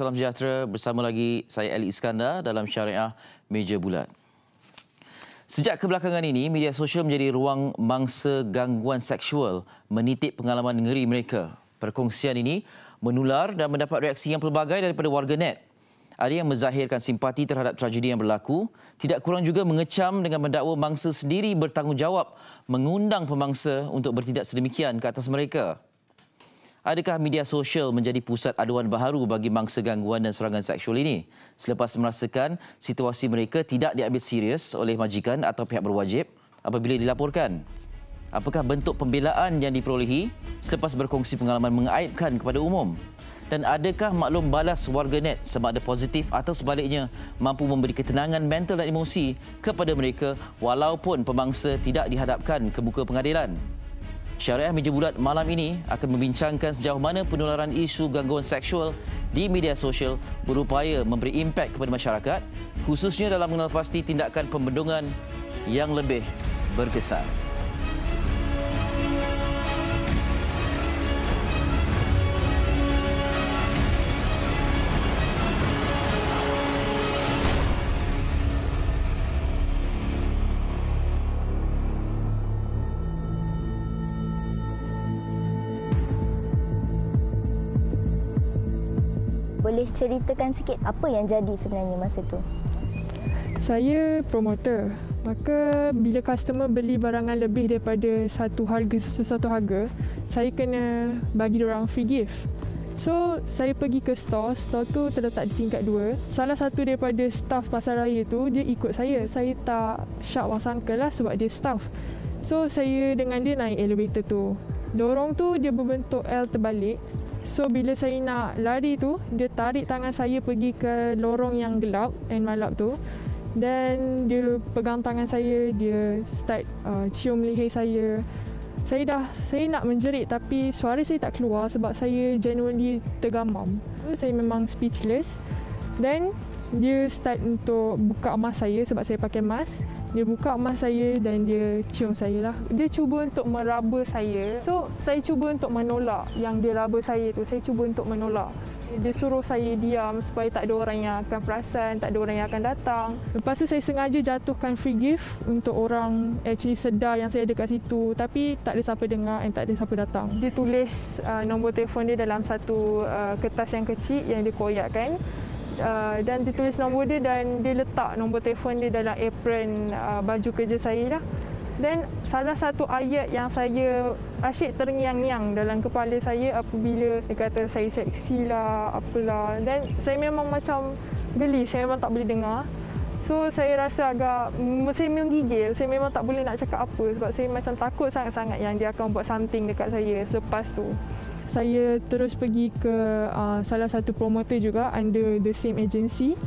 Salam sejahtera bersama lagi saya Ali Iskandar dalam syariah Meja Bulat. Sejak kebelakangan ini, media sosial menjadi ruang mangsa gangguan seksual menitik pengalaman ngeri mereka. Perkongsian ini menular dan mendapat reaksi yang pelbagai daripada warga net. Ada yang menzahirkan simpati terhadap tragedi yang berlaku, tidak kurang juga mengecam dengan mendakwa mangsa sendiri bertanggungjawab mengundang pemangsa untuk bertindak sedemikian ke atas mereka. Adakah media sosial menjadi pusat aduan baharu bagi mangsa gangguan dan serangan seksual ini? Selepas merasakan situasi mereka tidak diambil serius oleh majikan atau pihak berwajib apabila dilaporkan. Apakah bentuk pembelaan yang diperolehi selepas berkongsi pengalaman mengaibkan kepada umum? Dan adakah maklum balas warganet sama ada positif atau sebaliknya mampu memberi ketenangan mental dan emosi kepada mereka walaupun pemangsa tidak dihadapkan ke buku pengadilan? Syariah Meja Bulat malam ini akan membincangkan sejauh mana penularan isu gangguan seksual di media sosial berupaya memberi impak kepada masyarakat khususnya dalam mengenalpasti tindakan pembendungan yang lebih berkesan. ceritakan sikit apa yang jadi sebenarnya masa tu. Saya promoter. Maka bila customer beli barangan lebih daripada satu harga sesuatu harga, saya kena bagi dia orang free gift. So, saya pergi ke store. Store tu terletak di tingkat dua. Salah satu daripada staff pasaraya tu, dia ikut saya. Saya tak syak wasangka lah sebab dia staff. So, saya dengan dia naik elevator tu. dorong tu dia berbentuk L terbalik. So bila saya nak lari tu, dia tarik tangan saya pergi ke lorong yang gelap and malap tu. Then dia pegang tangan saya, dia start uh, cium leher saya. Saya dah, saya nak menjerit tapi suara saya tak keluar sebab saya genuinely tergamam. Saya memang speechless. Then dia start untuk buka mask saya sebab saya pakai mask. Dia buka mask saya dan dia cium saya lah. Dia cuba untuk meraba saya. So, saya cuba untuk menolak yang dia raba saya tu. Saya cuba untuk menolak. Dia suruh saya diam supaya tak ada orang yang akan perasan, tak ada orang yang akan datang. Lepas tu saya sengaja jatuhkan free gift untuk orang actually sedar yang saya ada kat situ. Tapi tak ada siapa dengar dan tak ada siapa datang. Dia tulis uh, nombor telefon dia dalam satu uh, kertas yang kecil yang dia koyakkan. Uh, dan ditulis nombor dia dan dia letak nombor telefon dia dalam apron uh, baju kerja saya lah. Then salah satu ayat yang saya asyik terngiang-ngiang dalam kepala saya apabila saya kata saya seksi lah, apalah. Dan saya memang macam geli, saya memang tak boleh dengar. So saya rasa agak, mm, memang gigil. saya memang tak boleh nak cakap apa sebab saya macam takut sangat-sangat yang dia akan buat something dekat saya selepas tu saya terus pergi ke uh, salah satu promoter juga under the same agency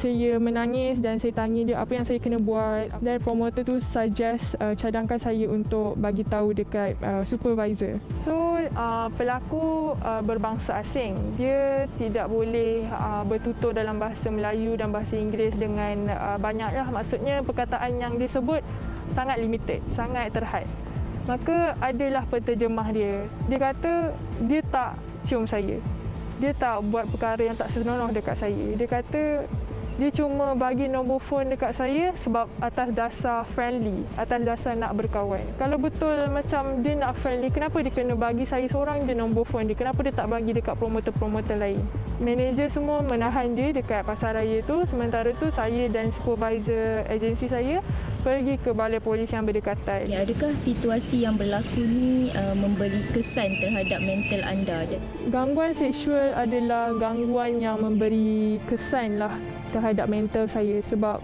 saya menangis dan saya tanya dia apa yang saya kena buat dan promoter tu suggest uh, cadangkan saya untuk bagi tahu dekat uh, supervisor so uh, pelaku uh, berbangsa asing dia tidak boleh uh, bertutur dalam bahasa Melayu dan bahasa Inggeris dengan uh, banyaklah maksudnya perkataan yang disebut sangat limited sangat terhad Maka adalah penterjemah dia. Dia kata dia tak cium saya. Dia tak buat perkara yang tak senonoh dekat saya. Dia kata dia cuma bagi nombor telefon dekat saya sebab atas dasar friendly, atas dasar nak berkawan. Kalau betul macam dia nak friendly, kenapa dia kena bagi saya seorang je nombor telefon dia? Kenapa dia tak bagi dekat promoter-promoter lain? Manager semua menahan dia dekat pasaraya tu. Sementara tu saya dan supervisor agensi saya pergi ke balai polis yang berdekatan. Ya, adakah situasi yang berlaku ni uh, memberi kesan terhadap mental anda? Gangguan seksual adalah gangguan yang memberi kesan lah terhadap mental saya sebab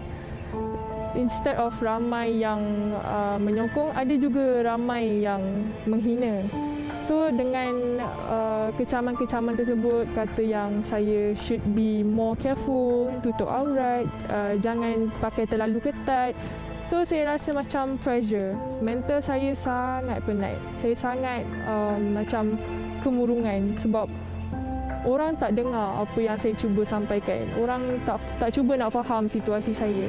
instead of ramai yang uh, menyokong ada juga ramai yang menghina. So dengan uh, kecaman-kecaman tersebut kata yang saya should be more careful, tutup aurat, uh, jangan pakai terlalu ketat, So saya rasa macam pressure. Mental saya sangat penat. Saya sangat um, macam kemurungan sebab orang tak dengar apa yang saya cuba sampaikan. Orang tak tak cuba nak faham situasi saya.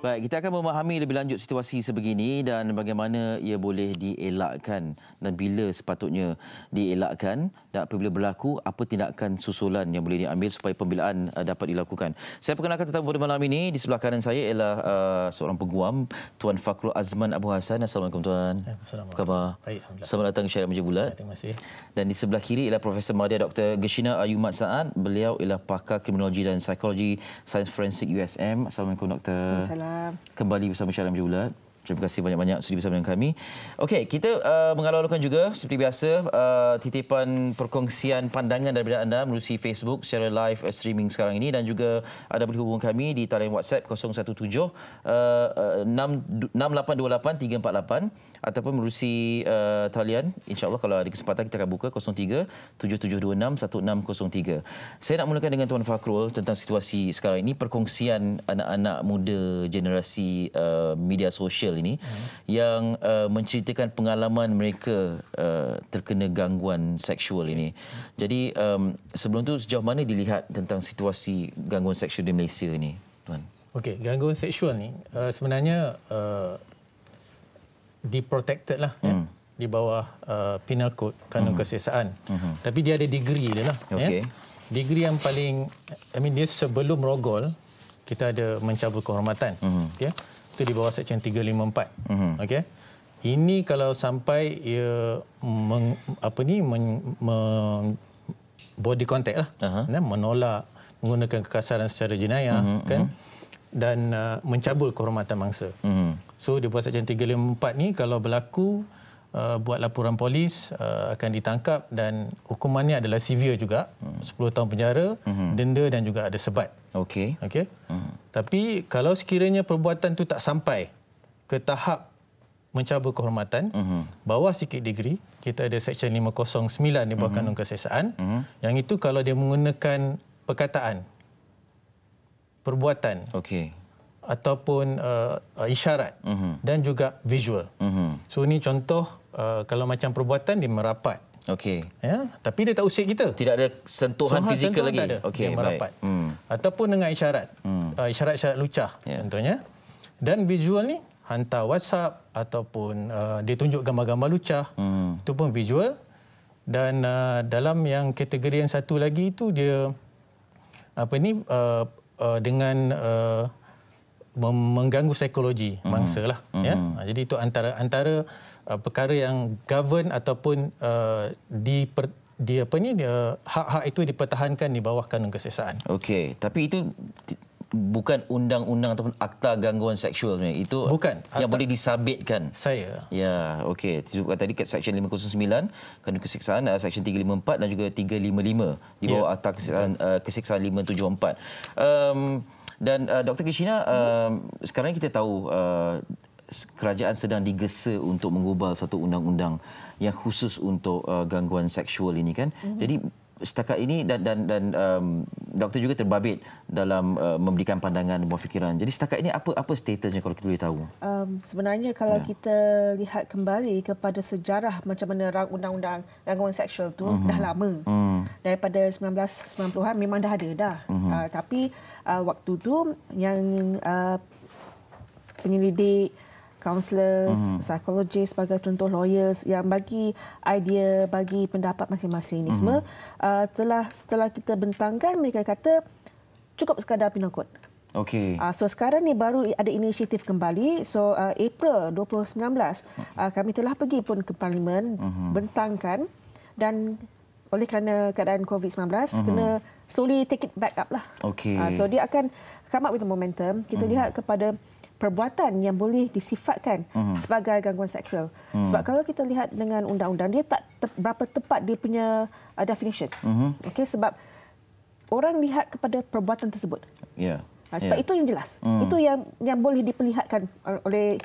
Baik, kita akan memahami lebih lanjut situasi sebegini dan bagaimana ia boleh dielakkan dan bila sepatutnya dielakkan dan apabila berlaku apa tindakan susulan yang boleh diambil supaya pembelaan uh, dapat dilakukan. Saya perkenalkan tentang pada malam ini di sebelah kanan saya ialah uh, seorang peguam Tuan Fakrul Azman Abu Hassan, Assalamualaikum Tuan. Assalamualaikum. Khabar? Baik, Alhamdulillah. Selamat datang ke Syarat Meja Bulat. Terima kasih. Dan di sebelah kiri ialah Profesor Maria Dr. Geshina Ayumat Saad. Beliau ialah pakar kriminologi dan psikologi Sains Forensik USM. Assalamualaikum Dr. Assalamualaikum. Kembali bersama Syarat Meja Bulat. Terima kasih banyak-banyak sudah bersama dengan kami. Okey, kita uh, mengalu-alukan juga seperti biasa uh, titipan perkongsian pandangan daripada anda melalui Facebook secara live uh, streaming sekarang ini dan juga uh, ada boleh hubungi kami di talian WhatsApp 017 uh, uh, 6828348 ataupun melalui uh, talian Allah kalau ada kesempatan kita akan buka 03-7726-1603. Saya nak mulakan dengan Tuan Fakrul tentang situasi sekarang ini perkongsian anak-anak muda generasi uh, media sosial ini hmm. yang uh, menceritakan pengalaman mereka uh, terkena gangguan seksual ini. Hmm. Jadi um, sebelum tu sejauh mana dilihat tentang situasi gangguan seksual di Malaysia ini, tuan? Okey, gangguan seksual ni uh, sebenarnya uh, diprotected lah. Ya. Hmm. Ya? di bawah uh, penal code kanun uh-huh. kesiasaan. Uh-huh. Tapi dia ada degree dia lah. Okay. Ya? Degree yang paling, I mean dia sebelum rogol, kita ada mencabut kehormatan. Uh-huh. Ya? kita di bawah Seksyen 354. Mm-hmm. Okey. Ini kalau sampai ia meng, apa ni men, me, body contact lah, uh-huh. menolak menggunakan kekasaran secara jenayah uh-huh, kan dan uh, mencabul kehormatan mangsa. Uh-huh. So di bawah Seksyen 354 ni kalau berlaku Uh, buat laporan polis uh, akan ditangkap dan hukumannya adalah severe juga hmm. 10 tahun penjara uh denda dan juga ada sebat okey okey uh tapi kalau sekiranya perbuatan itu tak sampai ke tahap mencabar kehormatan, uh-huh. bawah sikit degree, kita ada Seksyen 509 di bawah uh-huh. Kanun Kesesaan, uh-huh. yang itu kalau dia menggunakan perkataan, perbuatan, okay. ataupun uh, uh isyarat uh-huh. dan juga visual. Uh-huh. So ini contoh uh, kalau macam perbuatan dia merapat. Okey. Ya, tapi dia tak usik kita. Tidak ada sentuhan Soha fizikal sentuhan lagi. Okey, merapat. Baik. Hmm. Ataupun dengan isyarat. Hmm hmm. uh, isyarat-isyarat lucah yeah. contohnya. Dan visual ni hantar WhatsApp ataupun uh, dia tunjuk gambar-gambar lucah. Hmm. Itu pun visual. Dan uh, dalam yang kategori yang satu lagi itu dia apa ni uh, uh, dengan uh, mengganggu psikologi hmm. mangsa lah. Hmm. Ya? Hmm. Jadi itu antara antara uh, perkara yang govern ataupun uh, di per, di apa ni uh, hak-hak itu dipertahankan di bawah kanun kesesaan. Okey, tapi itu bukan undang-undang ataupun akta gangguan seksual sebenarnya. Itu bukan, yang akta... boleh disabitkan. Saya. Ya, okey. Sebut tadi kat section 509, kandungan keseksaan, uh, section 354 dan juga 355 di bawah ya. akta keseksaan, uh, keseksaan 574. Um, dan uh, Dr. Kishina, uh, um, sekarang kita tahu uh, kerajaan sedang digesa untuk mengubal satu undang-undang yang khusus untuk uh, gangguan seksual ini kan. Mm-hmm. Jadi setakat ini dan dan dan um, doktor juga terbabit dalam uh, memberikan pandangan dan fikiran. Jadi setakat ini apa apa statusnya kalau kita boleh tahu? Um, sebenarnya kalau ya. kita lihat kembali kepada sejarah macam mana rang undang-undang gangguan seksual tu uh-huh. dah lama. Uh-huh. Daripada 1990-an memang dah ada dah. Uh-huh. Uh, tapi uh, waktu tu yang uh, penyelidik counselors, mm-hmm. psychologist, sebagai contoh lawyers yang bagi idea, bagi pendapat masing-masing ni mm-hmm. uh, telah setelah kita bentangkan mereka kata cukup sekadar pinokot. Okay. Uh, ah, so sekarang ni baru ada inisiatif kembali. So uh, April 2019 uh, hmm. kami telah pergi pun ke parlimen mm-hmm. bentangkan dan oleh kerana keadaan COVID-19 mm-hmm. kena slowly take it back up lah. Okay. Uh, so dia akan come up with the momentum. Kita mm-hmm. lihat kepada perbuatan yang boleh disifatkan uh-huh. sebagai gangguan seksual. Uh-huh. Sebab kalau kita lihat dengan undang-undang dia tak te- berapa tepat dia punya uh, definition. Uh-huh. Okey sebab orang lihat kepada perbuatan tersebut. Yeah. Ha, sebab yeah. itu yang jelas. Uh-huh. Itu yang yang boleh diperlihatkan oleh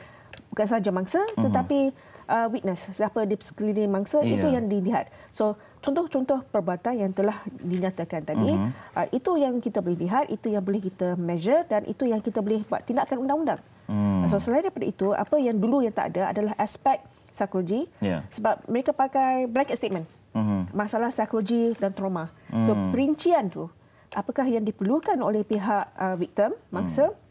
bukan sahaja mangsa uh-huh. tetapi uh, witness siapa di sekeliling mangsa yeah. itu ya. yang dilihat. So contoh-contoh perbuatan yang telah dinyatakan tadi uh-huh. itu yang kita boleh lihat itu yang boleh kita measure dan itu yang kita boleh buat tindakan undang-undang. Hmm. So selain daripada itu apa yang dulu yang tak ada adalah aspek psikologi yeah. sebab mereka pakai blanket statement. Uh-huh. Masalah psikologi dan trauma. Hmm. So perincian tu apakah yang diperlukan oleh pihak uh, victim mangsa hmm.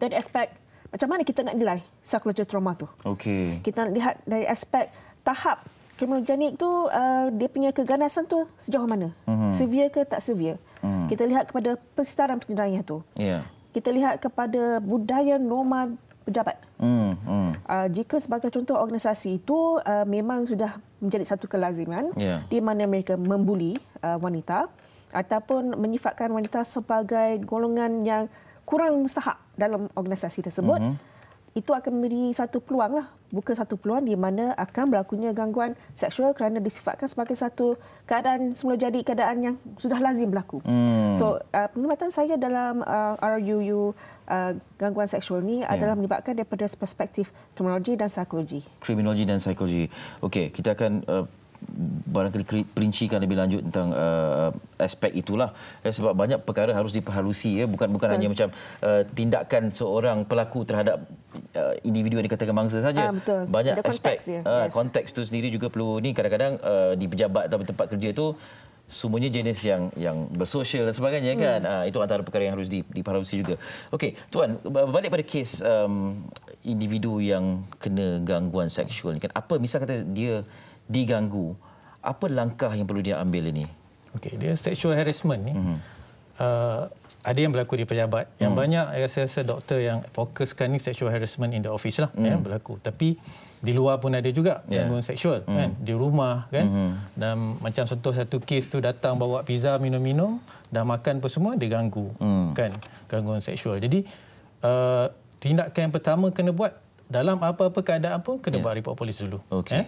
dan aspek macam mana kita nak nilai psikologi trauma tu. Okay. Kita nak lihat dari aspek tahap kriminogenik tu uh, dia punya keganasan tu sejauh mana? Mm-hmm. Severe ke tak severe? Mm. Kita lihat kepada persetaraan penjenayah tu. Yeah. Kita lihat kepada budaya norma pejabat. Mm, mm. Uh, jika sebagai contoh organisasi itu uh, memang sudah menjadi satu kelaziman yeah. di mana mereka membuli uh, wanita ataupun menyifatkan wanita sebagai golongan yang kurang mustahak dalam organisasi tersebut. Mm-hmm itu akan memberi satu peluang lah. Bukan satu peluang di mana akan berlakunya gangguan seksual kerana disifatkan sebagai satu keadaan semula jadi keadaan yang sudah lazim berlaku. Hmm. So uh, penglibatan saya dalam uh, RUU uh, gangguan seksual ni yeah. adalah menyebabkan daripada perspektif kriminologi dan psikologi. Kriminologi dan psikologi. Okey, kita akan uh, barangkali perincikan lebih lanjut tentang uh, aspek itulah eh, sebab banyak perkara harus diperhalusi ya bukan bukan hanya macam uh, tindakan seorang pelaku terhadap uh, individu yang dikatakan mangsa saja uh, banyak Ada aspek konteks, uh, yes. konteks tu sendiri juga perlu ni kadang-kadang uh, di pejabat atau tempat kerja tu semuanya jenis yang yang bersosial dan sebagainya hmm. kan uh, itu antara perkara yang harus diperhalusi juga okey tuan balik pada kes um, individu yang kena gangguan seksual ni kan apa misal kata dia diganggu. Apa langkah yang perlu dia ambil ini? Okey, dia sexual harassment ni. Mm-hmm. Uh, ada yang berlaku di pejabat. Yang mm. banyak rasa-rasa doktor yang fokuskan ni sexual harassment in the office lah kan, mm. yang berlaku. Tapi di luar pun ada juga gangguan seksual mm. kan. Di rumah kan. Mm-hmm. Dan macam contoh satu kes tu datang bawa pizza, minum-minum, dah makan apa semua dia ganggu mm. kan gangguan seksual. Jadi uh, tindakan yang pertama kena buat dalam apa-apa keadaan pun kena yeah. buat report polis dulu. Okay. Eh?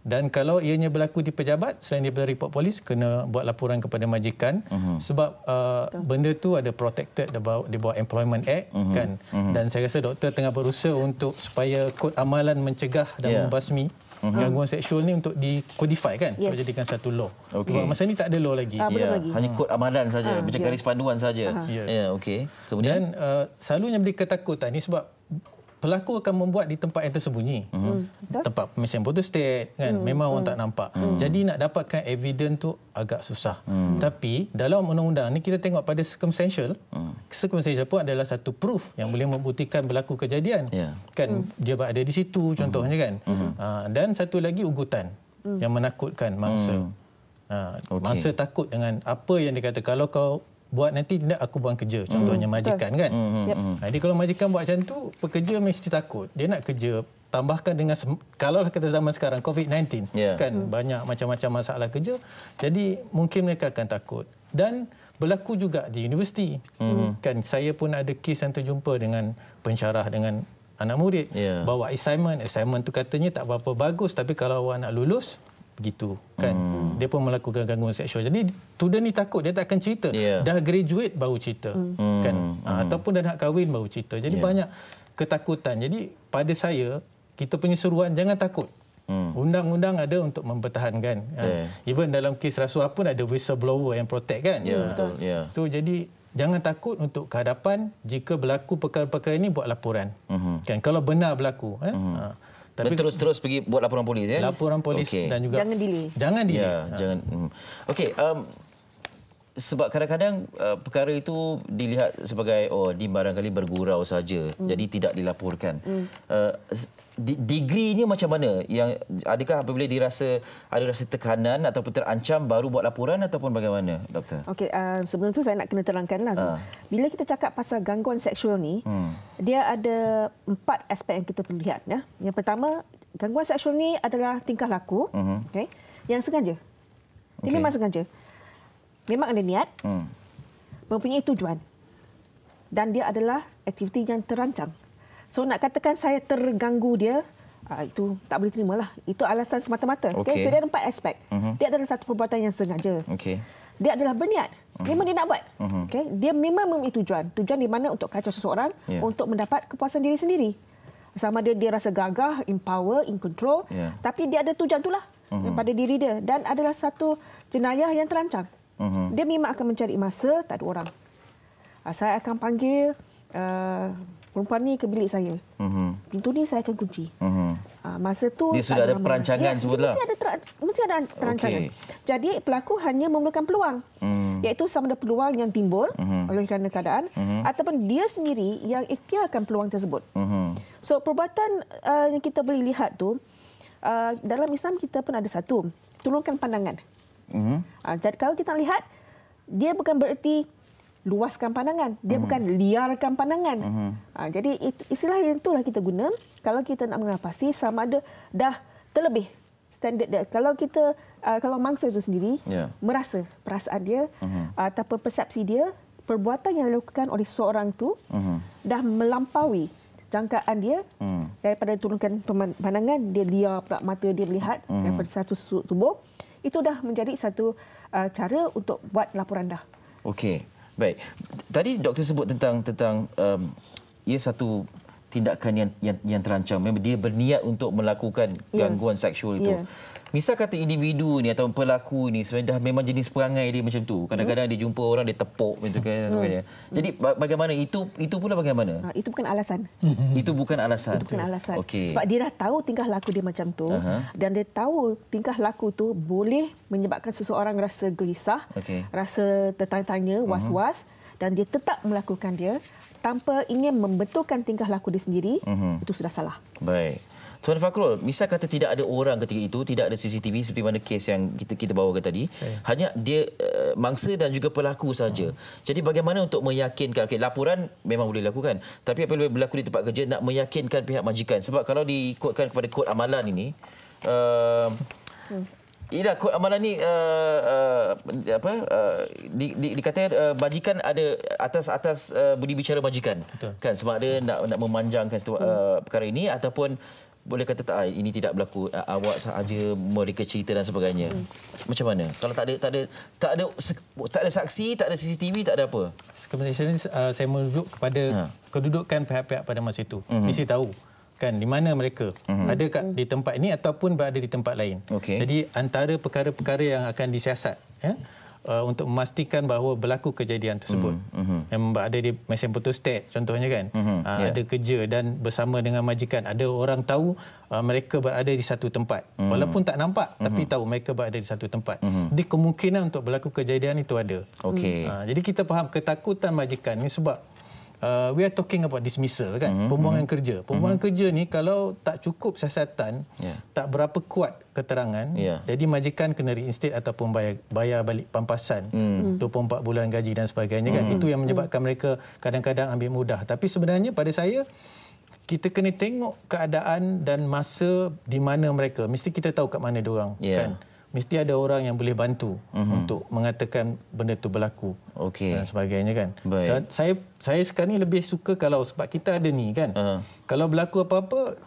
dan kalau ianya berlaku di pejabat selain daripada report polis kena buat laporan kepada majikan uh-huh. sebab uh, benda tu ada protected di bawah, di bawah employment act uh-huh. kan uh-huh. dan saya rasa doktor tengah berusaha untuk supaya kod amalan mencegah dan yeah. membasmi Uh-huh. gangguan seksual ni untuk dikodify kan yes. jadikan satu law. Okay. Sebab masa ni tak ada law lagi. Uh, yeah. Ya, lagi. Hanya kod amalan saja, uh, macam yeah. garis ya. panduan saja. Uh-huh. yeah. yeah, okey. Kemudian Dan, uh, selalunya beri ketakutan ni sebab pelaku akan membuat di tempat yang tersembunyi. Mm. Tempat mesin photo state kan mm. memang orang hmm. tak nampak. Mm. Jadi nak dapatkan evidence tu agak susah. Mm. Tapi dalam undang-undang ni kita tengok pada circumstantial. Mm. Circumstantial pun adalah satu proof yang boleh membuktikan berlaku kejadian. Yeah. Kan mm. dia ada di situ hmm. contohnya kan. Mm. Uh, dan satu lagi ugutan mm. yang menakutkan mangsa. Mm. Uh, ah, okay. Mangsa takut dengan apa yang dikatakan kalau kau buat nanti tidak aku buang kerja contohnya mm. majikan kan mm-hmm. yep. Hmm. jadi kalau majikan buat macam tu pekerja mesti takut dia nak kerja tambahkan dengan kalau lah kita zaman sekarang covid-19 yeah. kan mm. banyak macam-macam masalah kerja jadi mungkin mereka akan takut dan berlaku juga di universiti mm-hmm. kan saya pun ada kes yang terjumpa dengan pensyarah dengan anak murid yeah. bawa assignment assignment tu katanya tak apa bagus tapi kalau awak nak lulus gitu kan hmm. dia pun melakukan gangguan seksual jadi student ni takut dia tak akan cerita yeah. dah graduate baru cerita hmm. kan hmm. Ah, ataupun dah nak kahwin baru cerita jadi yeah. banyak ketakutan jadi pada saya kita punya seruan jangan takut Hmm. Undang-undang ada untuk mempertahankan. Yeah. Kan? Ha. Even dalam kes rasuah pun ada whistleblower yang protect kan. Yeah, hmm, betul. Yeah. So jadi jangan takut untuk kehadapan jika berlaku perkara-perkara ini buat laporan. Mm-hmm. Kan kalau benar berlaku. Mm-hmm. Ha. Tapi terus-terus pergi buat laporan polis ya. Laporan polis okay. dan juga jangan dili, Jangan dili, Ya, ha. jangan. Hmm. Okey, um, sebab kadang-kadang uh, perkara itu dilihat sebagai oh di barangkali bergurau saja. Hmm. Jadi tidak dilaporkan. Hmm. Uh, degree ni macam mana yang adakah apabila dirasa ada rasa tekanan ataupun terancam baru buat laporan ataupun bagaimana doktor okey uh, sebelum tu saya nak kena terangkanlah uh. Ah. bila kita cakap pasal gangguan seksual ni hmm. dia ada empat aspek yang kita perlu lihat ya yang pertama gangguan seksual ni adalah tingkah laku uh-huh. okey yang sengaja dia okay. memang sengaja memang ada niat hmm. mempunyai tujuan dan dia adalah aktiviti yang terancang So nak katakan saya terganggu dia, uh, itu tak boleh terima lah. Itu alasan semata-mata. Okay. Okay. So dia ada empat aspek. Uh-huh. Dia adalah satu perbuatan yang sengaja. Okay. Dia adalah berniat. Mhm. Memang uh-huh. dia nak buat. Uh-huh. Mhm. Okay. Dia memang memiliki tujuan. Tujuan di mana untuk kacau seseorang yeah. untuk mendapat kepuasan diri sendiri. Sama dia, dia rasa gagah, in power, in control. Yeah. Tapi dia ada tujuan itulah uh-huh. pada diri dia. Dan adalah satu jenayah yang terancang. Uh-huh. Dia memang akan mencari masa, tak ada orang. Ah, saya akan panggil... Uh, perempuan ni ke bilik saya. mm Pintu ni saya akan kunci. Mm-hmm. masa tu dia sudah ada perancangan sebutlah. Mesti ada ter- mesti ada perancangan. Jadi pelaku hanya memerlukan peluang. Mm. Iaitu sama ada peluang yang timbul mm oleh kerana keadaan mhm. ataupun dia sendiri yang ikhtiarkan peluang tersebut. mm So perbuatan uh, yang kita boleh lihat tu uh, dalam Islam kita pun ada satu, turunkan pandangan. Mm-hmm. jadi kalau kita lihat dia bukan bererti luaskan pandangan. Dia hmm. bukan liarkan pandangan. Hmm. Ha, jadi istilah yang itulah kita guna kalau kita nak mengapasi sama ada dah terlebih standard dia. Kalau kita uh, kalau mangsa itu sendiri yeah. merasa perasaan dia hmm. uh, persepsi dia perbuatan yang dilakukan oleh seorang tu hmm. dah melampaui jangkaan dia hmm. daripada turunkan pandangan dia liar pula mata dia melihat hmm. daripada satu tubuh itu dah menjadi satu uh, cara untuk buat laporan dah. Okey. Baik. Tadi doktor sebut tentang tentang um, ia satu tindakan yang yang, yang terancam memang dia berniat untuk melakukan gangguan yeah. seksual itu. Yeah. Misal kata individu ni atau pelaku ni sebenarnya dah memang jenis perangai dia macam tu. Kadang-kadang dia jumpa orang dia tepuk macam tu kan hmm. sebagainya. Hmm. Jadi bagaimana itu itu pula bagaimana? Ha, itu bukan alasan. itu bukan alasan. Itu bukan alasan. Okay. Sebab dia dah tahu tingkah laku dia macam tu Aha. dan dia tahu tingkah laku tu boleh menyebabkan seseorang rasa gelisah, okay. rasa tertanya-tanya, was-was uh-huh. dan dia tetap melakukan dia tanpa ingin membetulkan tingkah laku dia sendiri mm-hmm. itu sudah salah. Baik. Tuan Fakrul, misal kata tidak ada orang ketika itu, tidak ada CCTV seperti mana kes yang kita kita ke tadi, Saya. hanya dia uh, mangsa dan juga pelaku saja. Hmm. Jadi bagaimana untuk meyakinkan okay, laporan memang boleh dilakukan, tapi apa yang berlaku di tempat kerja nak meyakinkan pihak majikan sebab kalau diikutkan kepada kod amalan ini uh, Ida, kod amalan ni uh, uh, apa? Uh, di, di, dikata uh, bajikan ada atas atas uh, budi bicara bajikan, Betul. kan? Sebab ada nak nak memanjangkan situ, uh, perkara ini ataupun boleh kata tak ini tidak berlaku awak sahaja mereka cerita dan sebagainya hmm. macam mana kalau tak ada tak ada tak ada tak ada saksi tak ada CCTV tak ada apa Kemudian ini saya merujuk kepada ha. kedudukan pihak-pihak pada masa itu mm-hmm. tahu kan di mana mereka mm-hmm. ada kat di tempat ini ataupun berada di tempat lain okay. jadi antara perkara-perkara yang akan disiasat ya Uh, untuk memastikan bahawa berlaku kejadian tersebut mm-hmm. yang ada di mesin putus state contohnya kan mm-hmm. uh, ah, yeah. ada kerja dan bersama dengan majikan ada orang tahu uh, mereka berada di satu tempat mm-hmm. walaupun tak nampak mm-hmm. tapi tahu mereka berada di satu tempat mm-hmm. jadi kemungkinan untuk berlaku kejadian itu ada okay. uh, ah, jadi kita faham ketakutan majikan ini sebab uh, we are talking about dismissal kan mm-hmm. pembuangan mm-hmm. kerja pembuangan mm-hmm. kerja ni kalau tak cukup siasatan yeah. tak berapa kuat keterangan yeah. jadi majikan kena reinstate ataupun bayar, bayar balik pampasan mm. 24 hmm. bulan gaji dan sebagainya kan mm. itu yang hmm. menyebabkan mm. mereka kadang-kadang ambil mudah tapi sebenarnya pada saya kita kena tengok keadaan dan masa di mana mereka mesti kita tahu kat mana dia orang yeah. kan mesti ada orang yang boleh bantu uh-huh. untuk mengatakan benda itu berlaku okay. dan sebagainya kan. Baik. Dan saya saya sekarang ni lebih suka kalau sebab kita ada ni kan. Uh-huh. Kalau berlaku apa-apa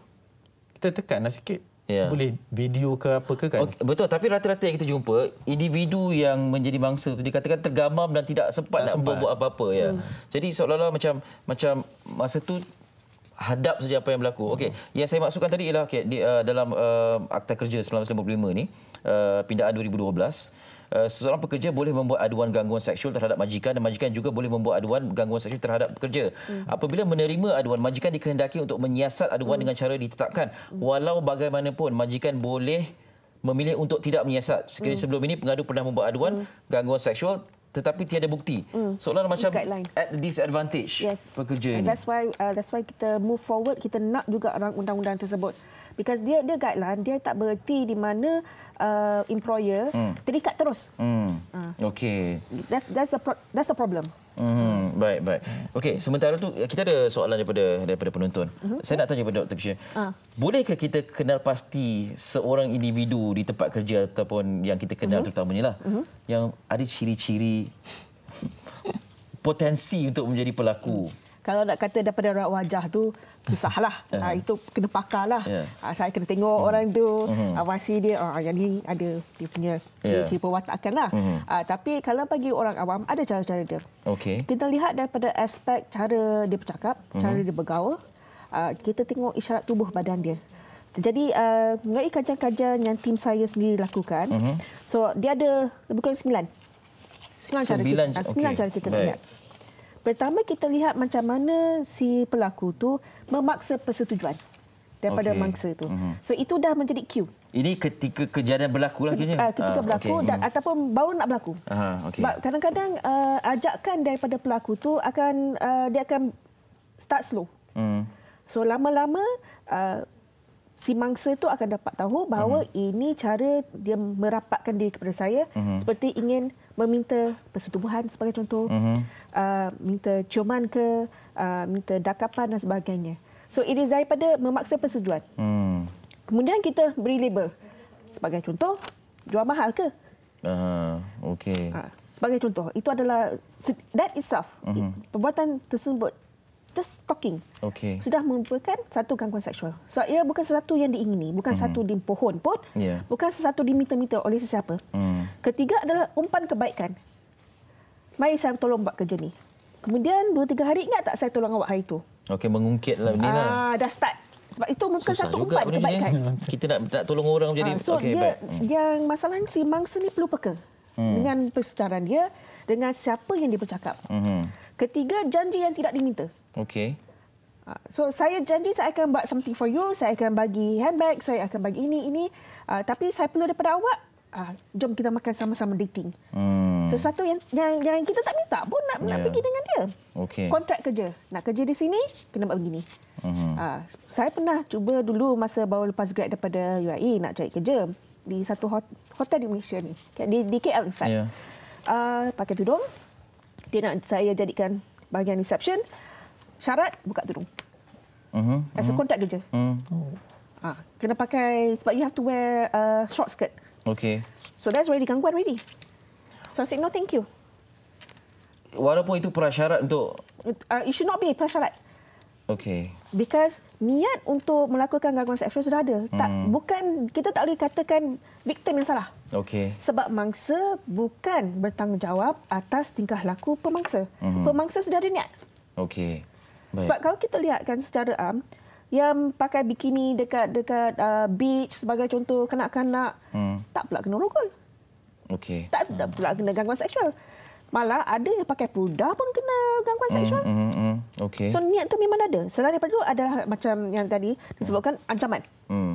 kita tekanlah sikit. Yeah. Boleh video ke apa ke kan. Okay. Betul tapi rata-rata yang kita jumpa individu yang menjadi mangsa tu dikatakan tergamam dan tidak sempat tak nak sempat. buat apa-apa ya. Hmm. Jadi seolah-olah macam macam masa tu hadap saja apa yang berlaku. Okey, hmm. yang saya maksudkan tadi ialah okey di uh, dalam uh, akta kerja 1955 ni uh, pindaan 2012 uh, seseorang pekerja boleh membuat aduan gangguan seksual terhadap majikan dan majikan juga boleh membuat aduan gangguan seksual terhadap pekerja. Hmm. Apabila menerima aduan, majikan dikehendaki untuk menyiasat aduan hmm. dengan cara ditetapkan. Hmm. Walau bagaimanapun, majikan boleh memilih untuk tidak menyiasat. Sekiranya hmm. sebelum ini pengadu pernah membuat aduan hmm. gangguan seksual tetapi tiada bukti. Mm. Seolah-olah macam Guideline. at disadvantage yes. pekerja And ini. That's why uh, that's why kita move forward kita nak juga orang undang-undang tersebut because dia ada guideline dia tak bererti di mana uh, employer hmm. terikat terus. Hmm. Uh. Okay. That's that's the pro- that's the problem. Hmm. Baik, baik. Okay. Sementara tu eh, kita ada soalan daripada daripada penonton. Uh-huh. Saya nak tanya kepada Dr. Kishan. Uh. Bolehkah kita kenal pasti seorang individu di tempat kerja ataupun yang kita kenal uh-huh. terutamanya lah uh-huh. yang ada ciri-ciri potensi untuk menjadi pelaku? kalau nak kata daripada raut wajah tu susahlah yeah. Ya. ha, itu kena pakarlah yeah. Ya. ha, saya kena tengok mm-hmm. orang tu mm-hmm. awasi ah, dia oh, yang ni ada dia punya ya. ciri-ciri perwatakanlah mm-hmm. ha, ah, tapi kalau bagi orang awam ada cara-cara dia okay. kita lihat daripada aspek cara dia bercakap mm-hmm. cara dia bergaul ha, kita tengok isyarat tubuh badan dia jadi uh, mengenai kajian-kajian yang tim saya sendiri lakukan mm-hmm. so dia ada lebih kurang sembilan. Sembilan cara kita, okay. cara kita lihat. Pertama kita lihat macam mana si pelaku tu memaksa persetujuan daripada okay. mangsa tu. Mm-hmm. So itu dah menjadi cue. Ini ketika kejadian berlaku lah kini. Ketika, uh, berlaku okay. dan mm. ataupun baru nak berlaku. Uh, okay. Sebab kadang-kadang uh, ajakan daripada pelaku tu akan uh, dia akan start slow. Mm. So lama-lama uh, si mangsa tu akan dapat tahu bahawa hmm ini cara dia merapatkan diri kepada saya hmm seperti ingin meminta persetubuhan sebagai contoh. hmm Uh, minta cuman ke, uh, minta dakapan dan sebagainya. So it is daripada memaksa persetujuan. Hmm. Kemudian kita beri label. Sebagai contoh, jual mahal ke? Uh, okay. Ha, sebagai contoh, itu adalah that itself, uh-huh. perbuatan tersebut just talking okay. sudah merupakan satu gangguan seksual. Sebab ia bukan sesuatu yang diingini, bukan uh-huh. satu mhm. di pohon pun, yeah. bukan sesuatu diminta-minta oleh sesiapa. uh Ketiga adalah umpan kebaikan mari saya tolong buat kerja ni. Kemudian dua tiga hari ingat tak saya tolong awak hari tu? Okey mengungkitlah ni lah. Ah dah start sebab itu mungkin Susah satu empat kebaikan. Eh. Kita nak nak tolong orang jadi ah, so okay, dia, hmm. yang masalah si mangsa ni perlu peka hmm. dengan persetaraan dia dengan siapa yang dia bercakap. Hmm. Ketiga janji yang tidak diminta. Okey. Ah, so saya janji saya akan buat something for you, saya akan bagi handbag, saya akan bagi ini ini. Uh, tapi saya perlu daripada awak uh, jom kita makan sama-sama dating. Hmm. Sesuatu yang, yang yang kita tak minta pun nak, yeah. nak ya. pergi dengan dia. Okay. Kontrak kerja. Nak kerja di sini, kena buat begini. Uh-huh. saya pernah cuba dulu masa baru lepas grad daripada UIA nak cari kerja di satu hot, hotel di Malaysia ni. Di, di KL, in fact. Yeah. Ya. Uh, pakai tudung. Dia nak saya jadikan bahagian reception. Syarat, buka tudung. Uh-huh. Mhm, As a mhm. kontrak kerja. Uh-huh. Uh, kena pakai, sebab you have to wear uh, short skirt. Uh-huh. Okay. So that's ready gangguan ready. So I said no, thank you. Walaupun itu prasyarat untuk. Uh, it should not be prasyarat. Okay. Because niat untuk melakukan gangguan seksual sudah ada. Hmm. Tak, bukan kita tak boleh katakan victim yang salah. Okay. Sebab mangsa bukan bertanggungjawab atas tingkah laku pemangsa. Hmm. Pemangsa sudah ada niat. Okay. Baik. Sebab kalau kita lihatkan secara am yang pakai bikini dekat dekat uh, beach sebagai contoh kanak-kanak hmm. tak pula kena rogol. Okey. Tak, hmm. tak pula kena gangguan seksual. Malah ada yang pakai peluda pun kena gangguan mm, seksual. Mm, hmm, mm, okay. So niat tu memang ada. Selain daripada itu adalah macam yang tadi disebutkan mm. ancaman. Mm.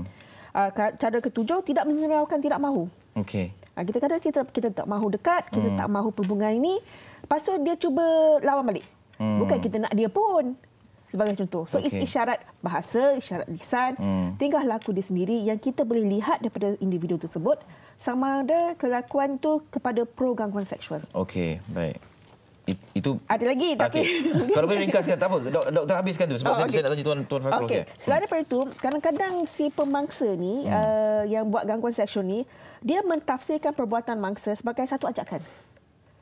Uh, cara ketujuh tidak menyerahkan tidak mahu. Okay. Uh, kita kata kita, kita tak mahu dekat, kita mm. tak mahu perhubungan ini. Lepas tu dia cuba lawan balik. Mm. Bukan kita nak dia pun sebagai contoh. So okay. isyarat bahasa, isyarat lisan, hmm. tingkah laku dia sendiri yang kita boleh lihat daripada individu tersebut sama ada kelakuan tu kepada pro gangguan seksual. Okey, baik. It, itu ada lagi ah, tapi okay. kalau boleh ringkaskan tak apa dok, dokter habiskan tu. sebab oh, okay. saya nak tanya tuan tuan Fakrul okey okay. selain daripada itu kadang-kadang si pemangsa ni hmm. uh, yang buat gangguan seksual ni dia mentafsirkan perbuatan mangsa sebagai satu ajakan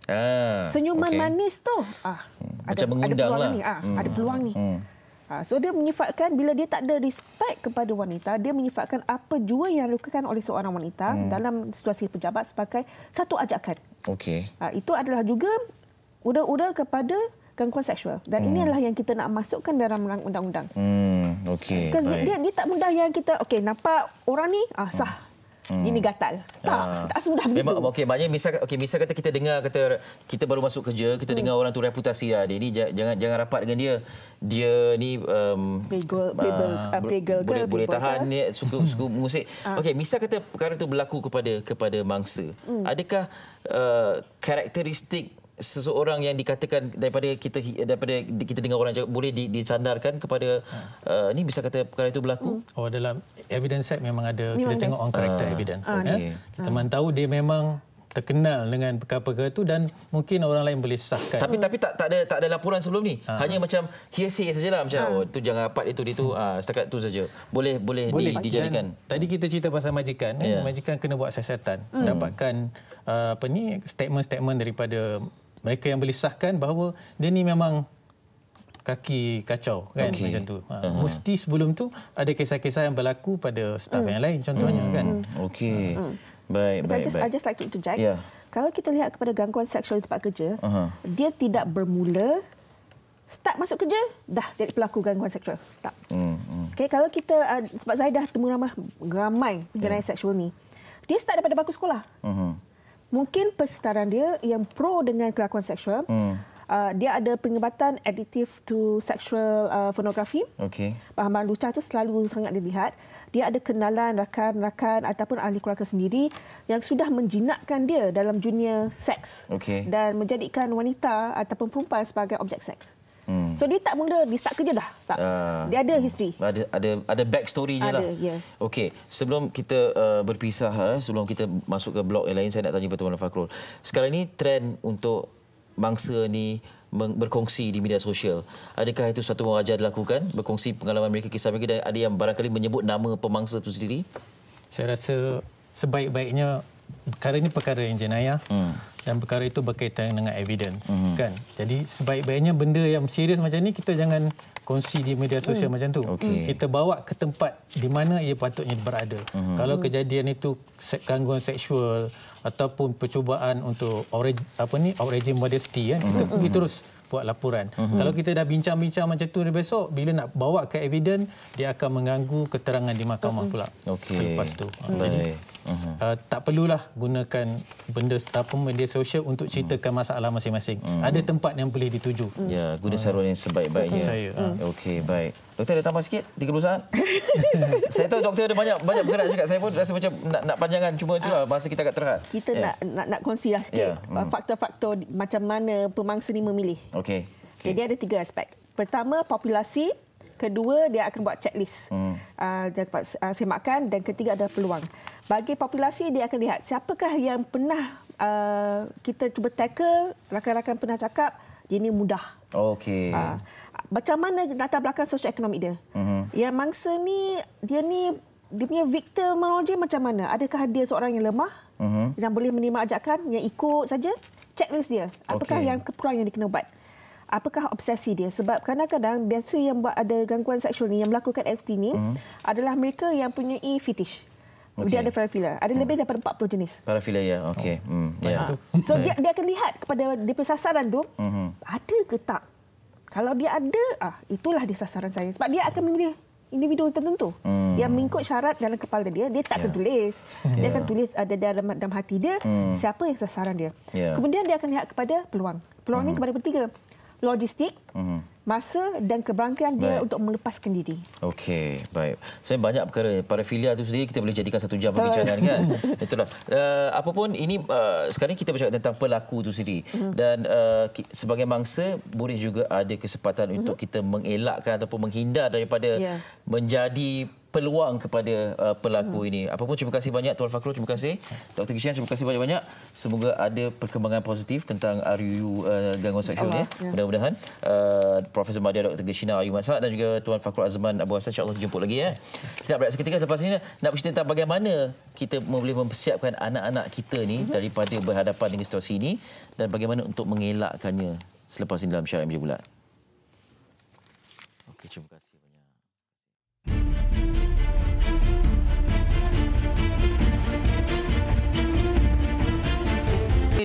Ah, Senyuman okay. manis tu. Ah, hmm, Macam ada, mengundang ada lah. Ni. Ah, hmm. Ada peluang ni. Hmm. Ah, so dia menyifatkan bila dia tak ada respect kepada wanita, dia menyifatkan apa jua yang dilakukan oleh seorang wanita hmm. dalam situasi pejabat sebagai satu ajakan. Okay. Ah, itu adalah juga udah-udah kepada gangguan seksual. Dan hmm. inilah yang kita nak masukkan dalam undang-undang. Hmm. Okay. Dia, dia, tak mudah yang kita okay, nampak orang ni ah, sah. Hmm hmm. ini gatal. Tak, ah. tak semudah begitu. Memang okey, maknanya misal okey, misal kata kita dengar kata kita baru masuk kerja, kita hmm. dengar orang tu reputasi ah, dia ni jangan jangan rapat dengan dia. Dia ni um, pegel, pegel, uh, pegel ke, boleh, boleh tahan ni suku suka musik. Ah. Okey, misal kata perkara tu berlaku kepada kepada mangsa. Hmm. Adakah uh, karakteristik seseorang yang dikatakan daripada kita daripada kita dengar orang cakap boleh disandarkan kepada ha. uh, ni bisa kata perkara itu berlaku hmm. oh dalam evidence set memang ada memang kita ada. tengok on character ha. evidence ah, okay. Okay. kita ha. Ah. mantau dia memang terkenal dengan perkara-perkara itu dan mungkin orang lain boleh sahkan. Tapi hmm. tapi tak tak ada tak ada laporan sebelum ni. Ha. Hanya macam hearsay sajalah macam ha. oh tu jangan rapat itu itu. tu hmm. ah, setakat tu saja. Boleh boleh, boleh. Di, dijadikan. Dan, tadi kita cerita pasal majikan, yeah. Ya. majikan kena buat siasatan, hmm. dapatkan uh, apa ni statement-statement daripada mereka yang berisahkan bahawa dia ni memang kaki kacau kan okay. macam tu. Uh-huh. Mesti sebelum tu ada kisah-kisah yang berlaku pada staf mm. yang lain contohnya mm. kan. Okey. Mm. Baik baik. just, baik. I just like to interject. Yeah. Kalau kita lihat kepada gangguan seksual di tempat kerja, uh-huh. dia tidak bermula start masuk kerja dah jadi pelaku gangguan seksual. Tak. Hmm, mm. Okay, kalau kita uh, sebab saya dah temu ramah ramai ya. jenayah yeah. seksual ni. Dia start daripada bangku sekolah. Uh-huh mungkin persetaraan dia yang pro dengan kelakuan seksual. Hmm. Uh, dia ada pengebatan additive to sexual uh, pornography. Okay. Bahan-bahan lucah itu selalu sangat dilihat. Dia ada kenalan rakan-rakan ataupun ahli keluarga sendiri yang sudah menjinakkan dia dalam dunia seks okay. dan menjadikan wanita ataupun perempuan sebagai objek seks. Hmm. So dia tak mula dia start kerja dah. Tak. Uh, dia ada history. Ada ada ada back story je ada, lah. Ada, ya. yeah. Okey, sebelum kita uh, berpisah eh, sebelum kita masuk ke blok yang lain saya nak tanya kepada Tuan Fakrul. Sekarang ni trend untuk mangsa ni berkongsi di media sosial. Adakah itu satu wajar dilakukan? Berkongsi pengalaman mereka, kisah mereka dan ada yang barangkali menyebut nama pemangsa itu sendiri? Saya rasa sebaik-baiknya perkara ini perkara yang jenayah. Hmm dan perkara itu berkaitan dengan evidence mm-hmm. kan jadi sebaik-baiknya benda yang serius macam ni kita jangan kongsi di media sosial mm. macam tu okay. Hmm. kita bawa ke tempat di mana ia patutnya berada mm-hmm. kalau kejadian itu gangguan seksual ataupun percubaan untuk apa ni outrage modesty kan mm-hmm. kita mhm. pergi terus mm-hmm buat laporan. Mm -hmm. Kalau kita dah bincang-bincang macam tu besok, bila nak bawa ke evidence, dia akan mengganggu keterangan di mahkamah mhm. pula. Okay. Selepas tu. Jadi, mhm. uh, tak perlulah gunakan benda ataupun media sosial untuk mhm. ceritakan mm. masalah masing-masing. Mm. Ada tempat yang boleh dituju. Ya, guna saruan yang sebaik-baiknya. Saya. Mm. Okey, baik. Doktor ada tambah sikit 30 saat. saya tahu doktor ada banyak banyak bergerak juga. Saya pun rasa macam nak nak panjangkan cuma itulah bahasa kita agak terhad. Kita yeah. nak nak nak kongsilah sikit yeah. hmm. faktor-faktor macam mana pemangsa ni memilih. Okey. Okay. Jadi ada tiga aspek. Pertama populasi, kedua dia akan buat checklist. Hmm. Ah hmm. uh, dia dapat uh, ah, semakan dan ketiga ada peluang. Bagi populasi dia akan lihat siapakah yang pernah uh, kita cuba tackle, rakan-rakan pernah cakap dia ni mudah. Okey. Uh, macam mana latar belakang ekonomi dia. Mm-hmm. Yang mangsa ni dia ni dia punya victim monologi macam mana? Adakah dia seorang yang lemah mm-hmm. yang boleh menerima ajakan yang ikut saja? Checklist dia. Apakah okay. yang keperluan yang dikena buat? Apakah obsesi dia? Sebab kadang-kadang biasa yang buat ada gangguan seksual ni yang melakukan kat FT ni mm-hmm. adalah mereka yang punya e fetish. Okay. Dia ada parafila. Ada hmm. lebih daripada 40 jenis. Parafila, ya. Okay. Jadi Hmm. Ya. dia, dia akan lihat kepada dia sasaran tu, mm-hmm. ada ke tak kalau dia ada, ah itulah dia sasaran saya. Sebab dia akan memilih individu tertentu. Hmm. Yang mengikut syarat dalam kepala dia, dia tak akan yeah. tulis. Dia yeah. akan tulis ada ah, dalam dalam hati dia hmm. siapa yang sasaran dia. Yeah. Kemudian dia akan lihat kepada peluang. Peluang hmm. ini kepada bertiga. Logistik, hmm masa dan keberanian dia baik. untuk melepaskan diri. Okey, baik. Saya banyak perkara parafilia tu sendiri kita boleh jadikan satu jam perbincangan kan. Itulah. Uh, eh, apapun ini uh, sekarang kita bercakap tentang pelaku tu sendiri mm-hmm. dan uh, sebagai mangsa boleh juga ada kesempatan mm-hmm. untuk kita mengelakkan ataupun menghindar daripada yeah. menjadi peluang kepada uh, pelaku hmm. ini. pun, terima kasih banyak Tuan Fakrul, terima kasih. Dr. Kishan terima kasih banyak-banyak. Semoga ada perkembangan positif tentang RUU uh, gangguan seksual ini. Ya. Mudah-mudahan uh, Profesor Madia Dr. Kishina Ayu Masad dan juga Tuan Fakrul Azman Abu Hassan insya-Allah jemput lagi ya. Kita nak seketika selepas ini nak bercerita tentang bagaimana kita boleh mempersiapkan anak-anak kita ni mhm. daripada berhadapan dengan situasi ini dan bagaimana untuk mengelakkannya selepas ini dalam syarikat meja bulat. Okey, terima kasih banyak.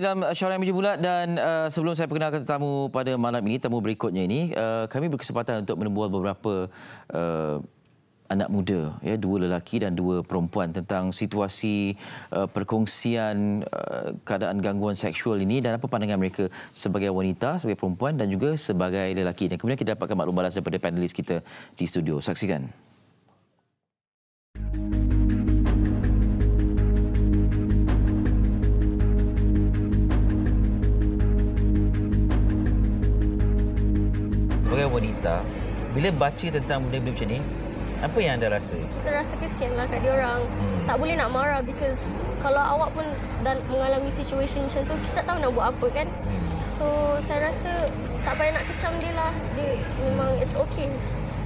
dalam syarat meja bulat dan uh, sebelum saya perkenalkan tetamu pada malam ini, tetamu berikutnya ini, uh, kami berkesempatan untuk menembual beberapa uh, anak muda, ya, dua lelaki dan dua perempuan tentang situasi uh, perkongsian uh, keadaan gangguan seksual ini dan apa pandangan mereka sebagai wanita, sebagai perempuan dan juga sebagai lelaki. Dan kemudian kita dapatkan maklum balas daripada panelis kita di studio. Saksikan. wanita bila baca tentang benda-benda macam ni apa yang anda rasa? Kita rasa kesianlah lah kat orang. Hmm. Tak boleh nak marah because kalau awak pun dah mengalami situasi macam tu, kita tak tahu nak buat apa kan. Hmm. So, saya rasa tak payah nak kecam dia lah. Dia memang it's okay.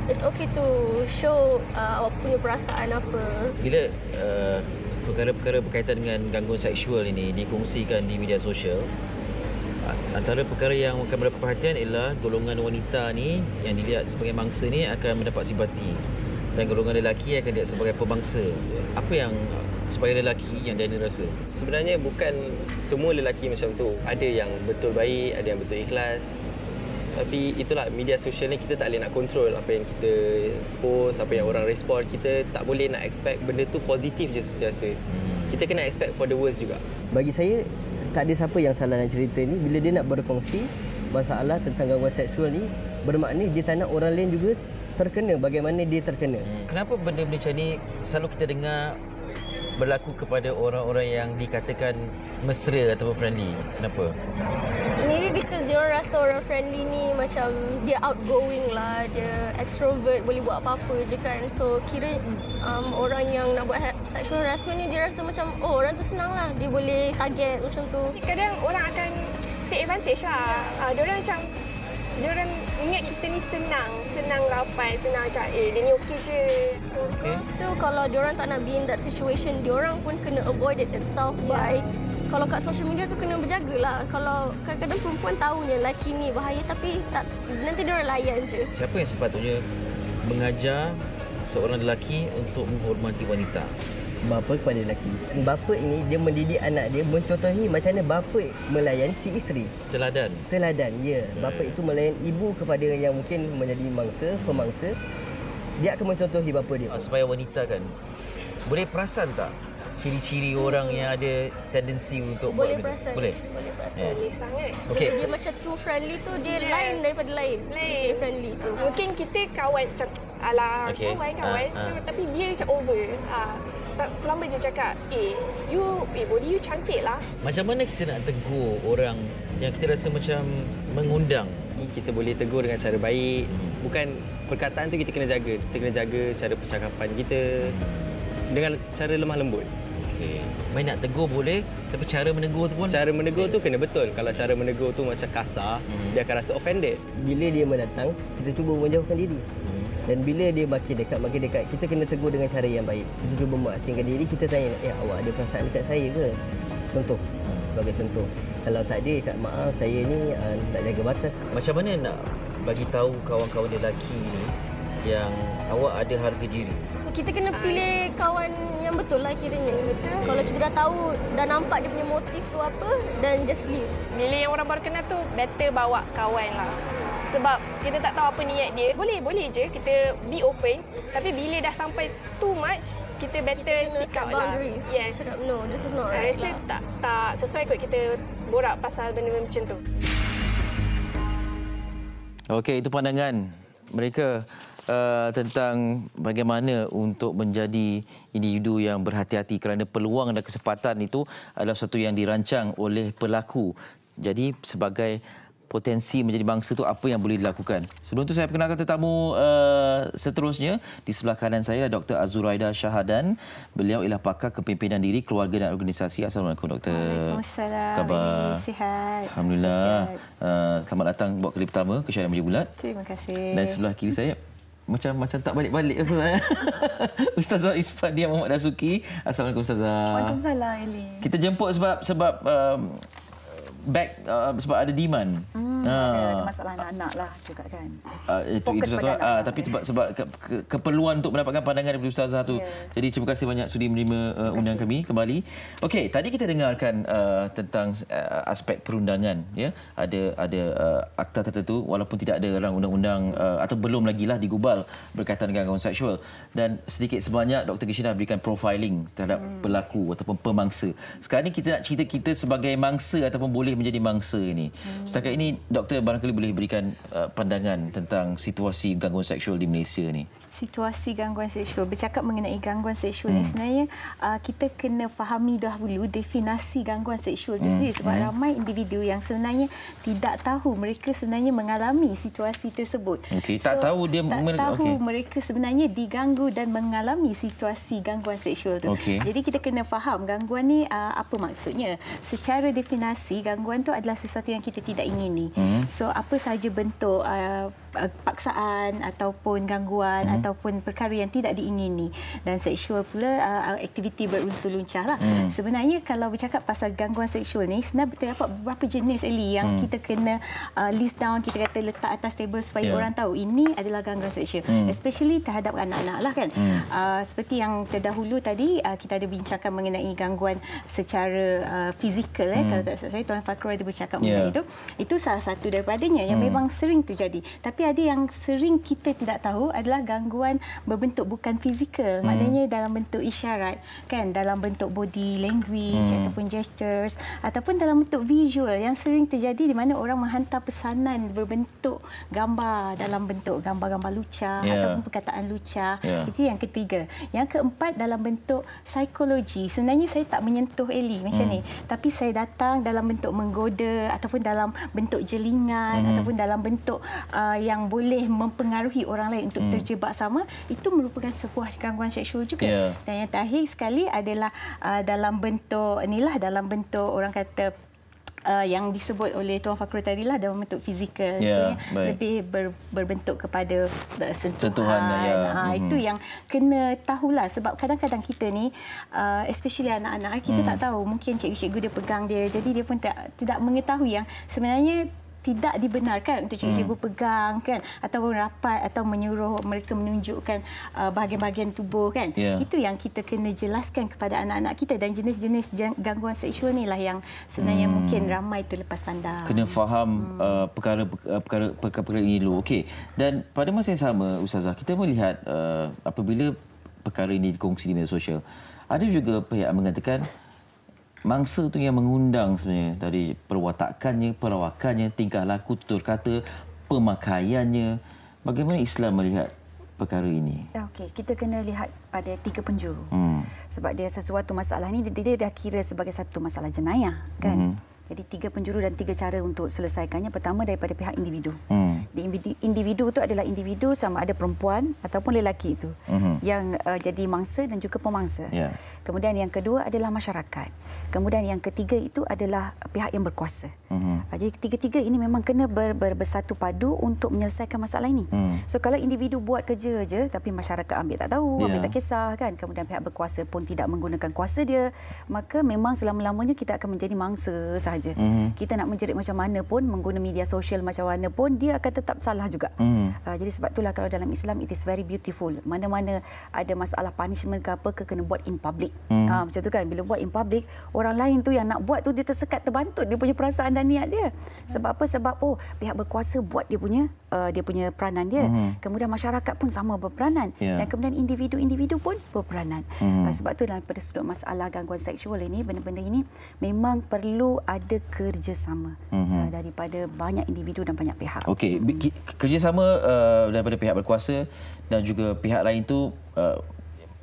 It's okay to show uh, awak punya perasaan apa. Bila uh, perkara-perkara berkaitan dengan gangguan seksual ini dikongsikan di media sosial, antara perkara yang akan mendapat perhatian ialah golongan wanita ni yang dilihat sebagai mangsa ni akan mendapat simpati dan golongan lelaki akan dilihat sebagai pembangsa. Apa yang sebagai lelaki yang dia rasa? Sebenarnya bukan semua lelaki macam tu. Ada yang betul baik, ada yang betul ikhlas. Tapi itulah media sosial ni kita tak boleh nak kontrol apa yang kita post, apa yang orang respon. Kita tak boleh nak expect benda tu positif je sentiasa. Hmm. Kita kena expect for the worst juga. Bagi saya, tak ada siapa yang salah dalam cerita ni bila dia nak berkongsi masalah tentang gangguan seksual ni bermakna dia tak orang lain juga terkena bagaimana dia terkena hmm. kenapa benda-benda macam ni selalu kita dengar berlaku kepada orang-orang yang dikatakan mesra ataupun friendly kenapa because dia rasa orang friendly ni macam dia outgoing lah, dia extrovert, boleh buat apa-apa je kan. So kira um, orang yang nak buat ha- sexual harassment ni dia rasa macam oh orang tu senang lah, dia boleh target macam tu. Kadang orang akan take advantage lah. Uh, dia orang macam dia orang ingat kita ni senang, senang rapat, senang macam eh dia ni okey je. Okay. Girls tu kalau dia orang tak nak be in that situation, dia orang pun kena avoid it themselves yeah. by kalau kat social media tu kena berjagalah. Kalau kadang-kadang perempuan tahu yang laki ni bahaya tapi tak nanti dia orang layan je. Siapa yang sepatutnya mengajar seorang lelaki untuk menghormati wanita? bapa kepada lelaki. Bapa ini dia mendidik anak dia mencontohi macam mana bapa melayan si isteri. Teladan. Teladan, ya. Yeah. Okay. Bapa itu melayan ibu kepada yang mungkin menjadi mangsa, hmm. pemangsa. Dia akan mencontohi bapa dia. Ah, supaya wanita kan boleh perasan tak ciri-ciri orang yang ada tendensi untuk boleh buat perasan. Boleh? Boleh perasan yeah. Ya. sangat. Okay. Dia macam too friendly tu, dia yeah. lain daripada lain. Lain. Too friendly tu. Uh-huh. Mungkin kita kawan macam, alah, okay. kawan, kawan. Uh-huh. Tapi dia macam over. Uh, selama je cakap, eh, you, eh, body you cantik lah. Macam mana kita nak tegur orang yang kita rasa macam mengundang? Kita boleh tegur dengan cara baik. Hmm. Bukan perkataan tu kita kena jaga. Kita kena jaga cara percakapan kita dengan cara lemah lembut. Okey. Main nak tegur boleh, tapi cara menegur tu pun cara menegur tu kena betul. Kalau cara menegur tu macam kasar, hmm. dia akan rasa offended. Bila dia mendatang, kita cuba menjauhkan diri. Hmm. Dan bila dia makin dekat, makin dekat, kita kena tegur dengan cara yang baik. Kita cuba mengasingkan diri, kita tanya, eh awak ada perasaan dekat saya ke? Contoh, ha, sebagai contoh. Kalau tak ada, tak maaf saya ni ha, nak jaga batas. Macam mana nak bagi tahu kawan-kawan lelaki ni yang awak ada harga diri? kita kena pilih kawan yang betul lah kiranya. Betul. Kalau kita dah tahu, dah nampak dia punya motif tu apa, dan just leave. Milih yang orang baru kenal tu, better bawa kawan lah. Sebab kita tak tahu apa niat dia. Boleh, boleh je. Kita be open. Tapi bila dah sampai too much, kita better kita speak lah. up lah. Yes. No, this is not right. Rasa lah. tak, tak sesuai kot kita borak pasal benda-benda macam tu. Okey, itu pandangan mereka uh, tentang bagaimana untuk menjadi individu yang berhati-hati kerana peluang dan kesempatan itu adalah satu yang dirancang oleh pelaku. Jadi sebagai potensi menjadi bangsa itu apa yang boleh dilakukan. Sebelum itu saya perkenalkan tetamu uh, seterusnya di sebelah kanan saya adalah Dr. Azuraida Shahadan. Beliau ialah pakar kepimpinan diri, keluarga dan organisasi. Assalamualaikum Dr? Waalaikumsalam. Khabar? Sihat. Alhamdulillah. Uh, selamat datang buat kali pertama ke Syarikat Majlis Bulat. Terima kasih. Dan sebelah kiri saya macam macam tak balik-balik lah, Ustaz. Isfa dia Muhammad Dasuki. Assalamualaikum Ustazah. Waalaikumsalam Eli. Kita jemput sebab sebab um, back uh, sebab ada demand. Hmm, ha. ada, masalah anak-anak lah juga kan. Uh, itu, itu satu, pada uh, tapi sebab, sebab ke, ke, keperluan untuk mendapatkan pandangan daripada ustazah tu. Yeah. Jadi terima kasih banyak sudi menerima uh, undangan kami kembali. Okey, tadi kita dengarkan uh, tentang uh, aspek perundangan ya. Ada ada uh, akta tertentu walaupun tidak ada dalam undang-undang uh, atau belum lagi lah digubal berkaitan dengan gangguan seksual dan sedikit sebanyak Dr. Gishina berikan profiling terhadap hmm. pelaku ataupun pemangsa. Sekarang ni kita nak cerita kita sebagai mangsa ataupun boleh menjadi mangsa ini. Hmm. Setakat ini, doktor barangkali boleh berikan uh, pandangan tentang situasi gangguan seksual di Malaysia ini situasi gangguan seksual. Bercakap mengenai gangguan seksual hmm. ni sebenarnya uh, kita kena fahami dahulu definasi gangguan seksual itu hmm. sendiri sebab hmm. ramai individu yang sebenarnya tidak tahu mereka sebenarnya mengalami situasi tersebut. Okay. So, tak tahu dia tak mer- tahu okay. mereka sebenarnya diganggu dan mengalami situasi gangguan seksual itu. Okay. Jadi kita kena faham gangguan ni uh, apa maksudnya. Secara definasi gangguan tu adalah sesuatu yang kita tidak ingini. Hmm. So apa sahaja bentuk uh, uh paksaan ataupun gangguan hmm ataupun perkara yang tidak diingini dan seksual pula uh, aktiviti berunsur luncah lah. Hmm. Sebenarnya kalau bercakap pasal gangguan seksual ni sebenarnya terdapat berapa jenis Ellie yang hmm. kita kena uh, list down kita kata letak atas table supaya yeah. orang tahu ini adalah gangguan seksual hmm. especially terhadap anak-anak lah kan. Hmm. Uh, seperti yang terdahulu tadi uh, kita ada bincangkan mengenai gangguan secara uh, fizikal eh, hmm. kalau tak saya Tuan Fakhrul ada bercakap yeah. mengenai ya. itu. Itu salah satu daripadanya yang hmm. memang sering terjadi. Tapi ada yang sering kita tidak tahu adalah gangguan gangguan berbentuk bukan fizikal hmm. maknanya dalam bentuk isyarat kan dalam bentuk body language hmm. ataupun gestures ataupun dalam bentuk visual yang sering terjadi di mana orang menghantar pesanan berbentuk gambar dalam bentuk gambar-gambar lucah yeah. ataupun perkataan lucah yeah. itu yang ketiga yang keempat dalam bentuk psikologi sebenarnya saya tak menyentuh Eli macam hmm. ni tapi saya datang dalam bentuk menggoda ataupun dalam bentuk jelingan hmm. ataupun dalam bentuk uh, yang boleh mempengaruhi orang lain untuk hmm. terjebak bersama itu merupakan sebuah gangguan seksual juga. Yeah. Dan yang terakhir sekali adalah uh, dalam bentuk inilah dalam bentuk orang kata Uh, yang disebut oleh Tuan Fakru tadi lah dalam bentuk fizikal yeah, ya. lebih ber, berbentuk kepada uh, sentuhan, sentuhan ya. ha, mm-hmm. itu hmm. yang kena tahulah sebab kadang-kadang kita ni uh, especially anak-anak kita mm. tak hmm. tahu mungkin cikgu-cikgu dia pegang dia jadi dia pun tak tidak mengetahui yang sebenarnya tidak dibenarkan untuk cikgu-cikgu hmm. pegang kan ataupun rapat atau menyuruh mereka menunjukkan uh, bahagian-bahagian uh, tubuh kan yeah. itu yang kita kena jelaskan kepada anak-anak kita dan jenis-jenis gangguan seksual ni lah yang sebenarnya hmm. mungkin ramai terlepas pandang kena faham perkara-perkara hmm. uh, uh ini dulu okey dan pada masa yang sama ustazah kita melihat uh, apabila perkara ini dikongsi di media sosial ada juga pihak mengatakan mangsa tu yang mengundang sebenarnya dari perwatakannya, perawakannya, tingkah laku, tutur kata, pemakaiannya. Bagaimana Islam melihat perkara ini? Ya, okey, kita kena lihat pada tiga penjuru. Hmm. Sebab dia sesuatu masalah ini dia, dia dah kira sebagai satu masalah jenayah, kan? Hmm. Jadi tiga penjuru dan tiga cara untuk selesaikannya. Pertama daripada pihak individu. Hmm. Individu, individu itu adalah individu sama ada perempuan ataupun lelaki itu hmm. yang uh, jadi mangsa dan juga pemangsa. Yeah. Kemudian yang kedua adalah masyarakat. Kemudian yang ketiga itu adalah pihak yang berkuasa. Hmm. Jadi tiga-tiga ini memang kena ber, ber, bersatu padu untuk menyelesaikan masalah ini. Hmm. So kalau individu buat kerja aja, tapi masyarakat ambil tak tahu, yeah. ambil ya. tak kisah kan. Kemudian pihak berkuasa pun tidak menggunakan kuasa dia, maka memang selama-lamanya kita akan menjadi mangsa saja. Mm -hmm. Kita nak menjerit macam mana pun, mengguna media sosial macam mana pun, dia akan tetap salah juga. Mm -hmm. uh, jadi sebab itulah kalau dalam Islam, it is very beautiful. Mana-mana ada masalah punishment ke apa, ke kena buat in public. Mm -hmm. uh, macam tu kan, bila buat in public, orang lain tu yang nak buat tu dia tersekat, terbantut. Dia punya perasaan dan niat dia. Sebab apa? Sebab oh, pihak berkuasa buat dia punya uh, dia punya peranan dia. Mm-hmm. Kemudian masyarakat pun sama berperanan yeah. dan kemudian individu-individu pun berperanan. Mm-hmm. Uh, sebab tu daripada sudut masalah gangguan seksual ini benda-benda ini memang perlu ada kerjasama mm-hmm. uh, daripada banyak individu dan banyak pihak. Okey, mm. kerjasama uh, daripada pihak berkuasa dan juga pihak lain tu uh,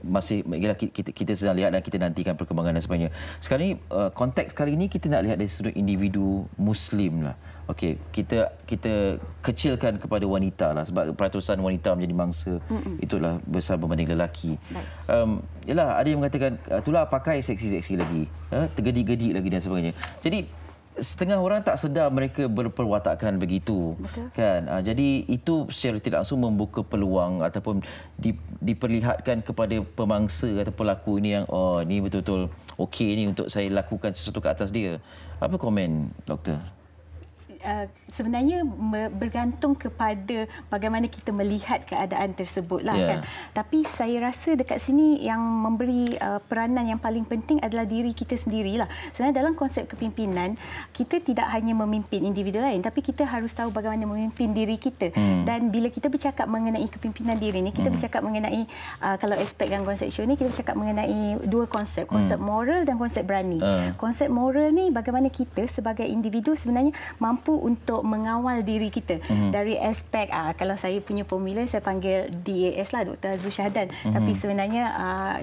masih kita, kita sedang lihat dan kita nantikan perkembangan dan sebagainya. Sekarang ini uh, konteks kali ini kita nak lihat dari sudut individu Muslim lah. Hmm okey kita kita kecilkan kepada wanita lah sebab peratusan wanita menjadi mangsa Mm-mm. itulah besar berbanding lelaki. Um, yalah ada yang mengatakan ah, itulah pakai seksi-seksi lagi, ha? tergedi-gedi lagi dan sebagainya. Jadi setengah orang tak sedar mereka berperwatakan begitu Betul. kan ha, jadi itu secara tidak langsung membuka peluang ataupun di, diperlihatkan kepada pemangsa atau pelaku ini yang oh ni betul-betul okey ni untuk saya lakukan sesuatu ke atas dia apa komen doktor Eh, sebenarnya bergantung kepada bagaimana kita melihat keadaan tersebutlah yeah. kan. Tapi saya rasa dekat sini yang memberi uh, peranan yang paling penting adalah diri kita sendirilah. Sebenarnya dalam konsep kepimpinan, kita tidak hanya memimpin individu lain tapi kita harus tahu bagaimana memimpin diri kita. Hmm. Dan bila kita bercakap mengenai kepimpinan diri ini, kita hmm. bercakap mengenai uh, kalau aspek Konsep Show ini kita bercakap mengenai dua konsep, konsep hmm. moral dan konsep berani. Uh. Konsep moral ni bagaimana kita sebagai individu sebenarnya mampu mampu untuk mengawal diri kita mm-hmm. dari aspek uh, kalau saya punya formula saya panggil DAS lah Dr Azu Syahdan mm-hmm. tapi sebenarnya uh,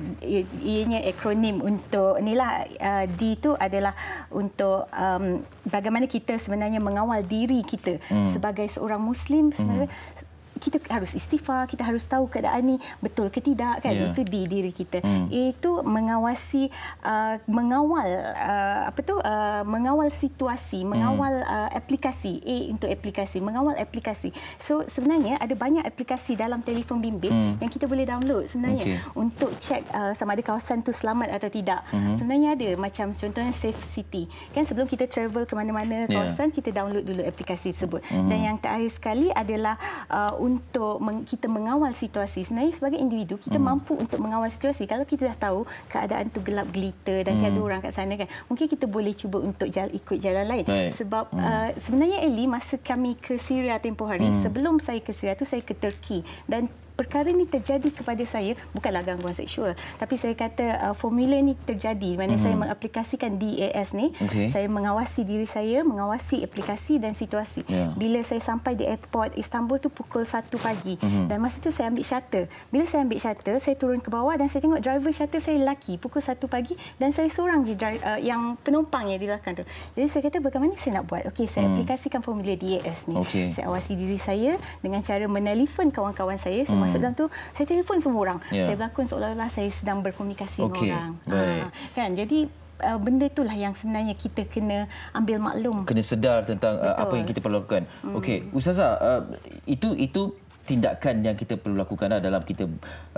ianya akronim untuk inilah uh, ah, D itu adalah untuk um, bagaimana kita sebenarnya mengawal diri kita mm. sebagai seorang muslim sebenarnya mm-hmm kita harus istighfar, kita harus tahu keadaan ni betul ke tidak kan yeah. itu di diri kita. Mm. Itu mengawasi uh, mengawal uh, apa tu uh, mengawal situasi, hmm. mengawal mm. uh, aplikasi, A untuk aplikasi, mengawal aplikasi. So sebenarnya ada banyak aplikasi dalam telefon bimbit mm. yang kita boleh download sebenarnya okay. untuk cek uh, sama ada kawasan tu selamat atau tidak. hmm Sebenarnya ada macam contohnya Safe City. Kan sebelum kita travel ke mana-mana ya. kawasan yeah. kita download dulu aplikasi tersebut. hmm Dan yang terakhir sekali adalah uh, untuk meng, kita mengawal situasi sebenarnya sebagai individu kita hmm. mampu untuk mengawal situasi kalau kita dah tahu keadaan tu gelap gelita dan hmm. ada orang kat sana kan mungkin kita boleh cuba untuk jala, ikut jalan lain Baik. sebab hmm. uh, sebenarnya Eli masa kami ke Syria tempoh hari hmm. sebelum saya ke Syria tu saya ke Turki dan perkara ni terjadi kepada saya bukanlah gangguan seksual tapi saya kata uh, formula ini terjadi di mana mm-hmm. saya hmm. mengaplikasikan DAS ni okay. saya mengawasi diri saya mengawasi aplikasi dan situasi yeah. bila saya sampai di airport Istanbul tu pukul 1 pagi mm-hmm. dan masa tu saya ambil shuttle bila saya ambil shuttle saya turun ke bawah dan saya tengok driver shuttle saya lelaki pukul 1 pagi dan saya seorang je uh, yang penumpang yang di belakang tu jadi saya kata bagaimana saya nak buat okey saya mm. aplikasikan formula DAS ni okay. saya awasi diri saya dengan cara menelefon kawan-kawan saya sama. Hmm masuk dalam tu saya telefon semua orang. Yeah. Saya berlakon seolah-olah saya sedang berkomunikasi okay. dengan orang. Ha, baik. Ha, kan? Jadi eh, benda itulah yang sebenarnya kita kena ambil maklum kena sedar tentang uh, apa yang kita perlu lakukan hmm. okey ustazah uh, itu itu tindakan yang kita perlu lakukan lah dalam kita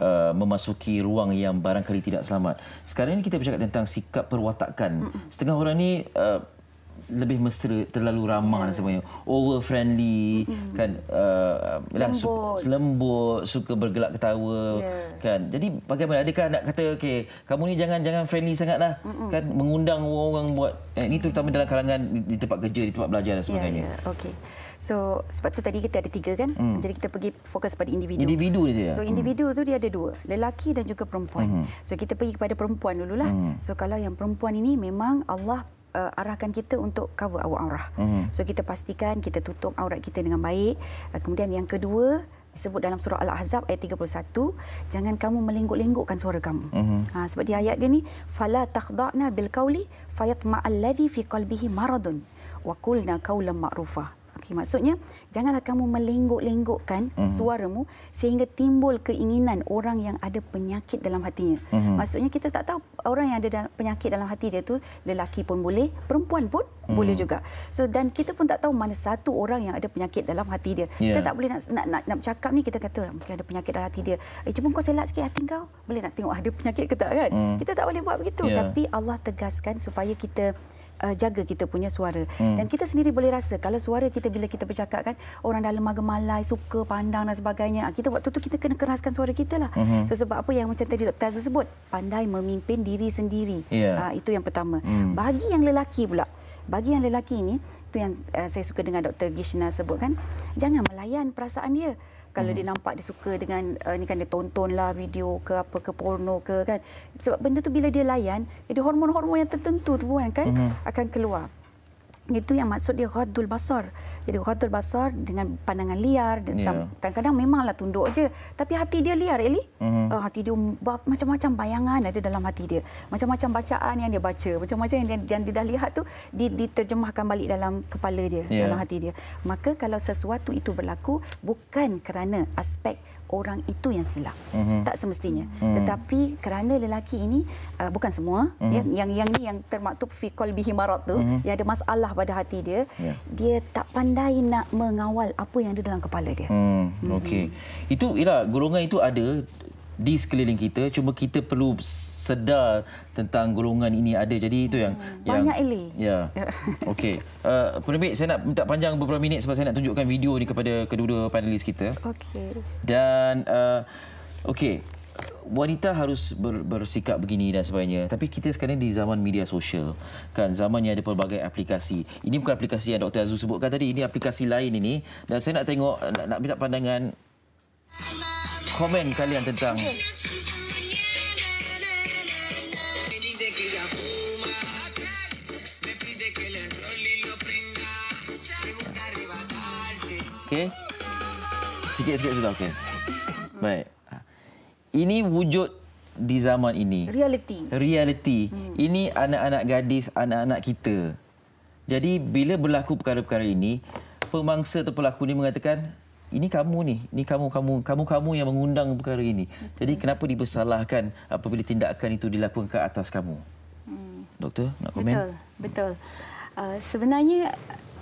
uh, memasuki ruang yang barangkali tidak selamat sekarang ini kita bercakap tentang sikap perwatakan hmm. setengah orang ni uh, lebih mesra terlalu ramah hmm. dan sebagainya over friendly hmm kan uh, lah, lembut. lembut suka bergelak ketawa yeah. kan jadi bagaimana adakah nak kata okay kamu ni jangan jangan friendly sangatlah hmm kan mengundang orang-orang buat eh, ini terutama dalam kalangan di, di tempat kerja di tempat belajar dan sebagainya yeah, yeah. okey so sebab tu tadi kita ada tiga kan mm. jadi kita pergi fokus pada individu individu dia ya. so hmm. individu mm. tu dia ada dua lelaki dan juga perempuan hmm so kita pergi kepada perempuan dululah mm. so kalau yang perempuan ini memang Allah uh, arahkan kita untuk cover awak aurah. Mm-hmm. So kita pastikan kita tutup aurat kita dengan baik. Uh, kemudian yang kedua disebut dalam surah Al-Ahzab ayat 31, jangan kamu melenggok-lenggokkan suara kamu. Mm-hmm. Ha, sebab di ayat dia ni fala takhda'na bil qawli fayatma'allazi fi qalbihi maradun wa qulna qawlan ma'rufa. Okey, maksudnya janganlah kamu melenggok-lenggokkan mm-hmm. suaramu sehingga timbul keinginan orang yang ada penyakit dalam hatinya. Mm-hmm. Maksudnya kita tak tahu orang yang ada penyakit dalam hati dia tu lelaki pun boleh, perempuan pun mm-hmm. boleh juga. So dan kita pun tak tahu mana satu orang yang ada penyakit dalam hati dia. Yeah. Kita ya. tak boleh nak nak nak, nak cakap ni kita kata mungkin ada penyakit dalam hati dia. Eh cuba kau selak sikit hati kau. Boleh nak tengok ada penyakit ke tak kan? Mm-hmm. Kita tak boleh buat begitu. Yeah. Tapi Allah tegaskan supaya kita uh, jaga kita punya suara. Hmm. Dan kita sendiri boleh rasa kalau suara kita bila kita bercakap kan orang dalam agama malai suka pandang dan sebagainya. Kita waktu tu kita kena keraskan suara kita lah. Hmm. So, sebab apa yang macam tadi Dr. Azul sebut, pandai memimpin diri sendiri. Yeah. Ya. Uh, itu yang pertama. Hmm. Bagi yang lelaki pula. Bagi yang lelaki ini, tu yang uh, saya suka dengan Dr. Gishna sebut kan, jangan melayan perasaan dia kalau mm-hmm. dia mhm. nampak dia suka dengan uh, ni kan dia tonton lah video ke apa ke porno ke kan sebab benda tu bila dia layan jadi hormon-hormon yang tertentu tu kan mm-hmm. akan keluar itu yang maksud dia ghadul basar. Jadi ghadul basar dengan pandangan liar dan yeah. kadang-kadang memanglah tunduk aja tapi hati dia liar Eli. Mm-hmm. Uh, hati dia macam-macam bayangan ada dalam hati dia. Macam-macam bacaan yang dia baca, macam-macam yang dia, yang dia dah lihat tu diterjemahkan balik dalam kepala dia, yeah. dalam hati dia. Maka kalau sesuatu itu berlaku bukan kerana aspek orang itu yang silap. Mm-hmm. Tak semestinya. Mm-hmm. Tetapi kerana lelaki ini uh, bukan semua mm-hmm. ya, yang yang ni yang termaktub fi qalbi himarat tu mm-hmm. yang ada masalah pada hati dia, yeah. dia tak pandai nak mengawal apa yang ada dalam kepala dia. mm-hmm. Okey. Mhm. Itu ialah golongan itu ada di sekeliling kita cuma kita perlu sedar tentang golongan ini ada jadi itu yang hmm. banyak ele ya, ya. okey eh, pemimpin saya nak minta panjang beberapa minit sebab saya nak tunjukkan video ini kepada kedua-dua panelis kita okey dan uh, okey wanita harus ber, bersikap begini dan sebagainya tapi kita sekarang di zaman media sosial kan zaman yang ada pelbagai aplikasi ini bukan aplikasi yang Dr Azu sebutkan tadi ini aplikasi lain ini dan saya nak tengok nak, nak minta pandangan Hello komen kalian tentang Okay. Sikit-sikit sudah okay. Baik. Ini wujud di zaman ini. Realiti. Realiti. Hmm. Ini anak-anak gadis, anak-anak kita. Jadi bila berlaku perkara-perkara ini, pemangsa atau pelaku ini mengatakan ini kamu ni, ini kamu kamu kamu kamu yang mengundang perkara ini. Betul. Jadi kenapa dibesalahkan apabila tindakan itu dilakukan ke atas kamu? Hmm. Doktor nak komen? Betul, betul. Uh, sebenarnya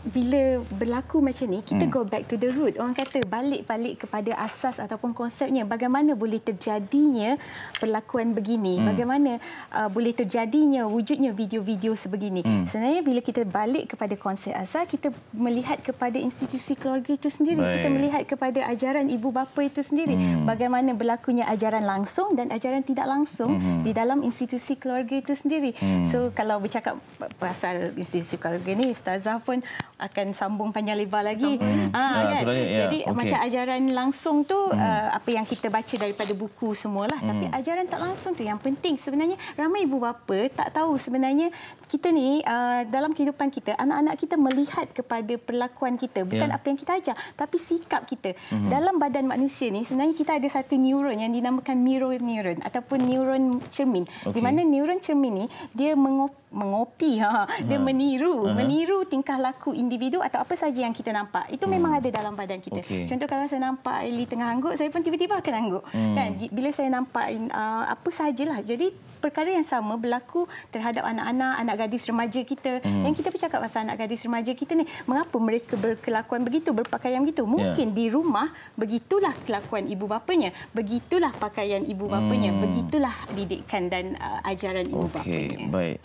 bila berlaku macam ni kita hmm. go back to the root orang kata balik-balik kepada asas ataupun konsepnya bagaimana boleh terjadinya perlakuan begini hmm. bagaimana uh, boleh terjadinya wujudnya video-video sebegini hmm. sebenarnya bila kita balik kepada konsep asal kita melihat kepada institusi keluarga itu sendiri Baik. kita melihat kepada ajaran ibu bapa itu sendiri hmm. bagaimana berlakunya ajaran langsung dan ajaran tidak langsung hmm. di dalam institusi keluarga itu sendiri hmm. so kalau bercakap pasal institusi keluarga ni ustazah pun akan sambung panjang lebar lagi. Ha, ha, kan? Itulah, ya. Jadi okay. macam ajaran langsung tu hmm. uh, apa yang kita baca daripada buku semualah. Hmm. Tapi ajaran tak langsung tu yang penting. Sebenarnya ramai ibu bapa tak tahu sebenarnya kita ni uh, dalam kehidupan kita, anak-anak kita melihat kepada perlakuan kita. Bukan ya. apa yang kita ajar, tapi sikap kita. Hmm. Dalam badan manusia ni sebenarnya kita ada satu neuron yang dinamakan mirror neuron ataupun neuron cermin. Okay. Di mana neuron cermin ni dia mengopi mengopi ha, ha dia ha. meniru uh meniru tingkah laku individu atau apa saja yang kita nampak itu hmm. memang ada dalam badan kita okay. contoh kalau saya nampak Eli tengah angguk saya pun tiba-tiba akan angguk hmm. kan bila saya nampak uh, apa sajalah jadi perkara yang sama berlaku terhadap anak-anak, anak gadis remaja kita. Hmm. Yang kita bercakap pasal anak gadis remaja kita ni, mengapa mereka berkelakuan begitu, berpakaian begitu? Ya. Mungkin yeah. di rumah begitulah kelakuan ibu bapanya, begitulah pakaian ibu bapanya, hmm. begitulah didikan dan uh, ajaran ibu okay. bapanya. Okey, baik.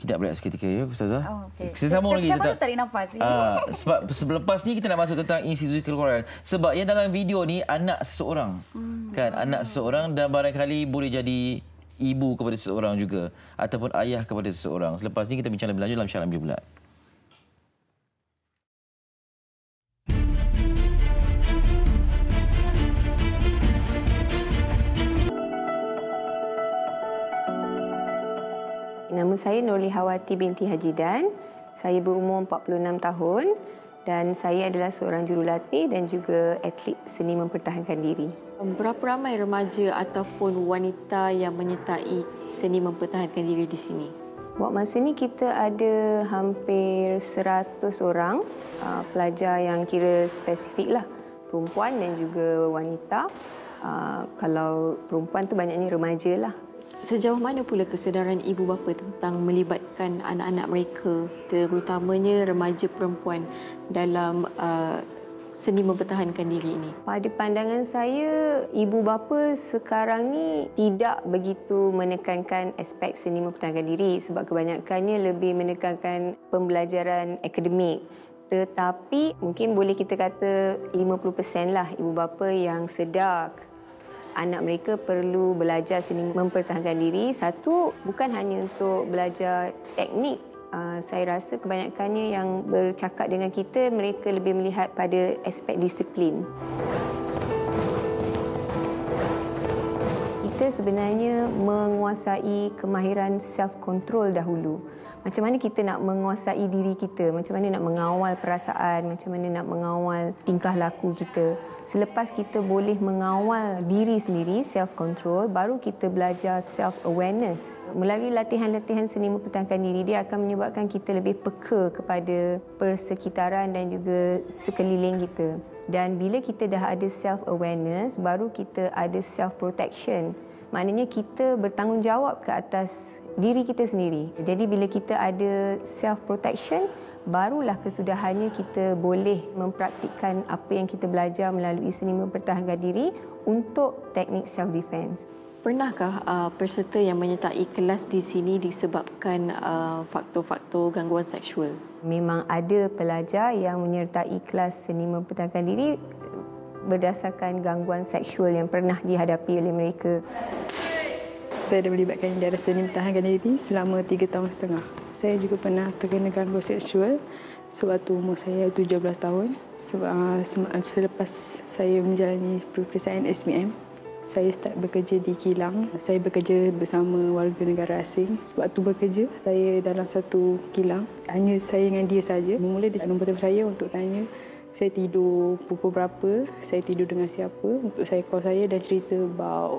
Kita break seketika ya, Ustazah. Oh, okay. Kita sambung tarik nafas? Uh, sebab selepas ni kita nak masuk tentang institusi keluaran. Sebab yang dalam video ni anak seseorang. Hmm. Kan? Anak seseorang dan barangkali boleh jadi ibu kepada seseorang juga ataupun ayah kepada seseorang. Selepas ini kita bincang lebih lanjut dalam syarat Ambil Bulat. Nama saya Nurli Hawati binti Hajidan. Saya berumur 46 tahun dan saya adalah seorang jurulatih dan juga atlet seni mempertahankan diri. Um, berapa ramai remaja ataupun wanita yang menyertai seni mempertahankan diri di sini? Buat masa ini kita ada hampir 100 orang uh, pelajar yang kira spesifik lah perempuan dan juga wanita. Uh, kalau perempuan tu banyaknya remaja lah. Sejauh mana pula kesedaran ibu bapa tentang melibatkan anak-anak mereka, terutamanya remaja perempuan dalam uh, seni mempertahankan diri ini? Pada pandangan saya, ibu bapa sekarang ni tidak begitu menekankan aspek seni mempertahankan diri sebab kebanyakannya lebih menekankan pembelajaran akademik. Tetapi mungkin boleh kita kata 50% lah ibu bapa yang sedar anak mereka perlu belajar seni mempertahankan diri. Satu, bukan hanya untuk belajar teknik Ah, saya rasa kebanyakannya yang bercakap dengan kita mereka lebih melihat pada aspek disiplin. Kita sebenarnya menguasai kemahiran self control dahulu. Macam mana kita nak menguasai diri kita, macam mana nak mengawal perasaan, macam mana nak mengawal tingkah laku kita selepas kita boleh mengawal diri sendiri self control baru kita belajar self awareness melalui latihan-latihan seni mempertahankan diri dia akan menyebabkan kita lebih peka kepada persekitaran dan juga sekeliling kita dan bila kita dah ada self awareness baru kita ada self protection maknanya kita bertanggungjawab ke atas diri kita sendiri jadi bila kita ada self protection barulah kesudahannya kita boleh mempraktikkan apa yang kita belajar melalui seni mempertahankan diri untuk teknik self defense. Pernahkah uh, peserta yang menyertai kelas di sini disebabkan uh, faktor-faktor gangguan seksual? Memang ada pelajar yang menyertai kelas seni mempertahankan diri uh, berdasarkan gangguan seksual yang pernah dihadapi oleh mereka saya dah melibatkan dia rasa ini bertahankan diri selama tiga tahun setengah. Saya juga pernah terkena gangguan seksual sewaktu umur saya 17 tahun. Ah, ah, selepas saya menjalani peperiksaan SPM, saya start bekerja di kilang. Saya bekerja bersama warga negara asing. Waktu bekerja, saya dalam satu kilang. Hanya saya dengan dia saja. Mula dia nombor telefon saya untuk tanya saya tidur pukul berapa, saya tidur dengan siapa. Untuk saya call saya dan cerita about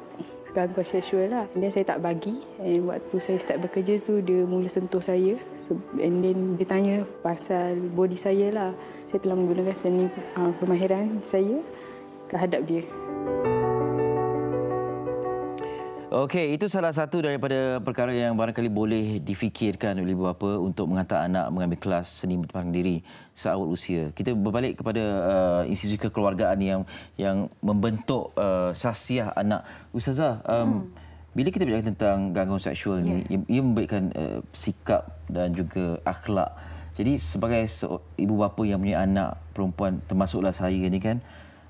gangguan seksual lah. And then saya tak bagi. And waktu saya start bekerja tu, dia mula sentuh saya. And then dia tanya pasal body saya lah. Saya telah menggunakan seni uh, pemahiran saya terhadap dia. Okey, itu salah satu daripada perkara yang barangkali boleh difikirkan oleh ibu bapa untuk menghantar anak mengambil kelas seni berpandang diri seawal usia. Kita berbalik kepada uh, institusi kekeluargaan yang yang membentuk uh, sasiah anak. Ustazah, um, hmm. bila kita bercakap tentang gangguan seksual ini, yeah. ia memberikan uh, sikap dan juga akhlak. Jadi sebagai ibu bapa yang punya anak perempuan termasuklah saya ini kan,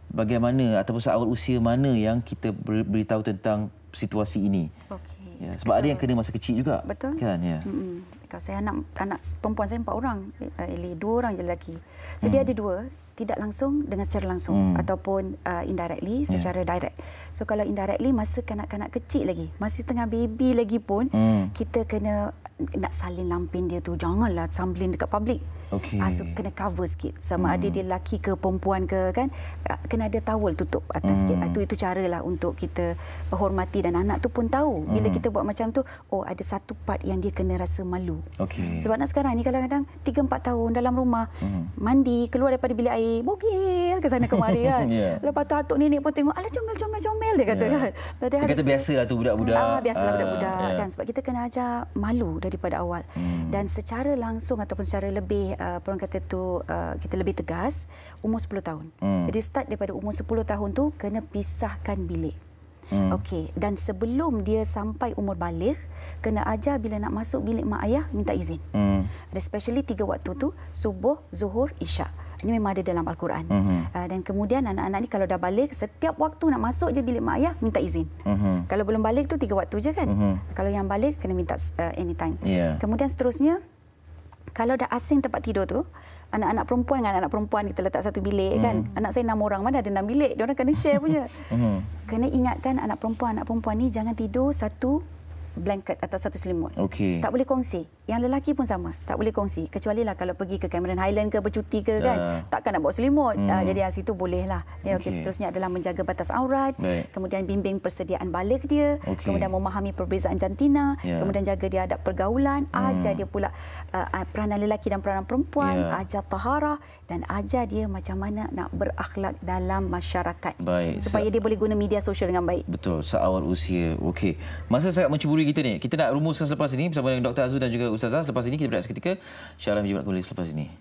bagaimana ataupun seawal usia mana yang kita beritahu tentang situasi ini. Okey. Ya, sebab so, ada yang kena masa kecil juga. Betul. Kan ya. Hmm. Kalau saya anak anak perempuan saya empat orang, Eli eh, eh, dua orang je lelaki. Jadi hmm. ada dua tidak langsung dengan secara langsung hmm. ataupun uh, indirectly ya. secara yeah. direct. So kalau indirectly masa kanak-kanak kecil lagi, masih tengah baby lagi pun hmm. kita kena nak salin lampin dia tu janganlah samblin dekat publik. Okay. Ha, ah, so kena cover sikit. Sama hmm. ada dia lelaki ke perempuan ke kan. Ah, kena ada towel tutup atas ah, hmm. sikit. itu, itu caralah untuk kita hormati dan anak tu pun tahu. Hmm. Bila kita buat macam tu, oh ada satu part yang dia kena rasa malu. Okay. Sebab nak sekarang ni kadang-kadang 3-4 tahun dalam rumah. Hmm. Mandi, keluar daripada bilik air. Bogil ke sana kemari kan. yeah. Lepas tu atuk nenek pun tengok. Alah comel, comel, comel dia kata yeah. kan. Dia kata biasalah tu budak-budak. Ah, biasalah budak-budak. Yeah. Kan? Sebab kita kena ajar malu daripada awal. Hmm. Dan secara langsung ataupun secara lebih uh, orang kata tu uh, kita lebih tegas umur 10 tahun. Hmm. Jadi start daripada umur 10 tahun tu kena pisahkan bilik. Hmm. Okey, dan sebelum dia sampai umur balik, kena ajar bila nak masuk bilik mak ayah minta izin. Hmm. Especially tiga waktu tu, subuh, zuhur, isyak. Ini memang ada dalam Al-Quran. Mm-hmm. Uh, dan kemudian anak-anak ni kalau dah balik, setiap waktu nak masuk je bilik mak ayah, minta izin. Mm-hmm. Kalau belum balik tu tiga waktu je kan? Mm-hmm. Kalau yang balik, kena minta uh, anytime. Yeah. Kemudian seterusnya, kalau dah asing tempat tidur tu anak-anak perempuan dengan anak perempuan kita letak satu bilik kan. hmm. kan anak saya enam orang mana ada enam bilik dia orang kena share punya hmm. kena ingatkan anak perempuan anak perempuan ni jangan tidur satu blanket atau satu selimut. Okay. Tak boleh kongsi. Yang lelaki pun sama. Tak boleh kongsi. Kecuali lah kalau pergi ke Cameron Highland ke bercuti ke kan. Uh. Takkan nak bawa selimut. Ah, hmm. Uh, jadi ah, situ boleh lah. Ya, okay. okay. Seterusnya adalah menjaga batas aurat. Baik. Kemudian bimbing persediaan balik dia. Okay. Kemudian memahami perbezaan jantina. Yeah. Kemudian jaga dia ada pergaulan. Hmm. Ajar dia pula uh, peranan lelaki dan peranan perempuan. Yeah. Ajar tahara dan ajar dia macam mana nak berakhlak dalam masyarakat baik. supaya Se- dia boleh guna media sosial dengan baik. Betul, seawal usia. Okey. Masa sangat mencuburi kita ni. Kita nak rumuskan selepas ini bersama dengan Dr. Azu dan juga Ustazah selepas ini kita berehat seketika. Insya-Allah kuliah selepas ini.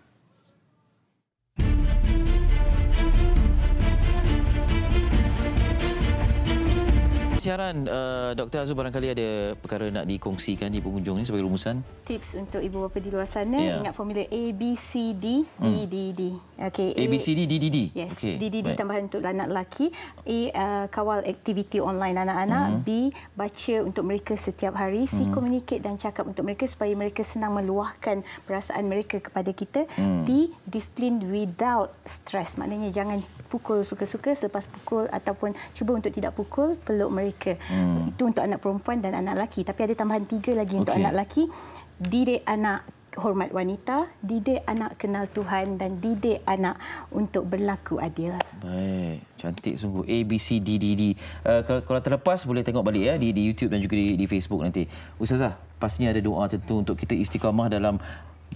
siaran uh, eh, Dr. Azu barangkali ada perkara nak dikongsikan di pengunjung ini sebagai rumusan. Tips untuk ibu bapa di luar sana yeah. ingat formula A B C D D hmm. D D. Okay A, B C D D D D. Yes. Okay. D D D Baik. tambahan untuk anak lelaki. A uh, kawal aktiviti online anak-anak. Hmm. B baca untuk mereka setiap hari. C hmm. communicate dan cakap untuk mereka supaya mereka senang meluahkan perasaan mereka kepada kita. Hmm. D discipline without stress. Maknanya jangan pukul suka-suka selepas pukul ataupun cuba untuk tidak pukul peluk mereka. Hmm. Itu untuk anak perempuan dan anak lelaki. Tapi ada tambahan tiga lagi untuk okay. anak lelaki. Didik anak hormat wanita, didik anak kenal Tuhan dan didik anak untuk berlaku adil. Baik, cantik sungguh A B C D D D. Uh, kalau, kalau terlepas boleh tengok balik ya di di YouTube dan juga di di Facebook nanti. Ustazah, pastinya ada doa tentu untuk kita istiqamah dalam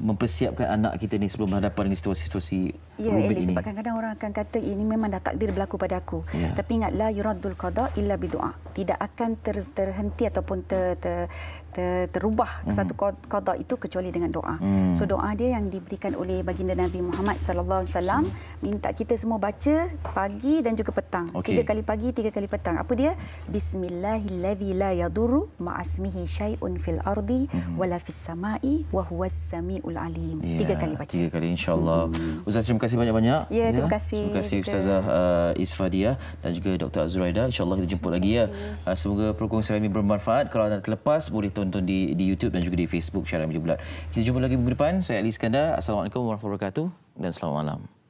mempersiapkan anak kita ni sebelum berhadapan dengan situasi-situasi ya, rumit ini. Ya, sebab kadang-kadang orang akan kata eh, ini memang dah takdir berlaku pada aku. Ya. Tapi ingatlah yuraddul qada illa bidu'a. Tidak akan ter, terhenti ataupun ter, ter, kata terubah hmm. satu qada itu kecuali dengan doa. Hmm. So doa dia yang diberikan oleh baginda Nabi Muhammad sallallahu alaihi wasallam minta kita semua baca pagi dan juga petang. Okay. Tiga kali pagi, tiga kali petang. Apa dia? Bismillahillazi la yaduru ma'asmihi syai'un fil ardi hmm. wala fis sama'i wa huwas samiul alim. Ya, tiga kali baca. Tiga kali insyaallah. Hmm. Ustaz terima kasih banyak-banyak. Ya, ya. terima kasih. Terima kasih Ustazah uh, Isfadia dan juga Dr. Azraida. Insyaallah kita jumpa lagi ya. Uh, semoga program saya ini bermanfaat. Kalau anda terlepas boleh tonton tonton di di YouTube dan juga di Facebook Syarat Meja Kita jumpa lagi minggu depan. Saya Ali Iskandar. Assalamualaikum warahmatullahi wabarakatuh dan selamat malam.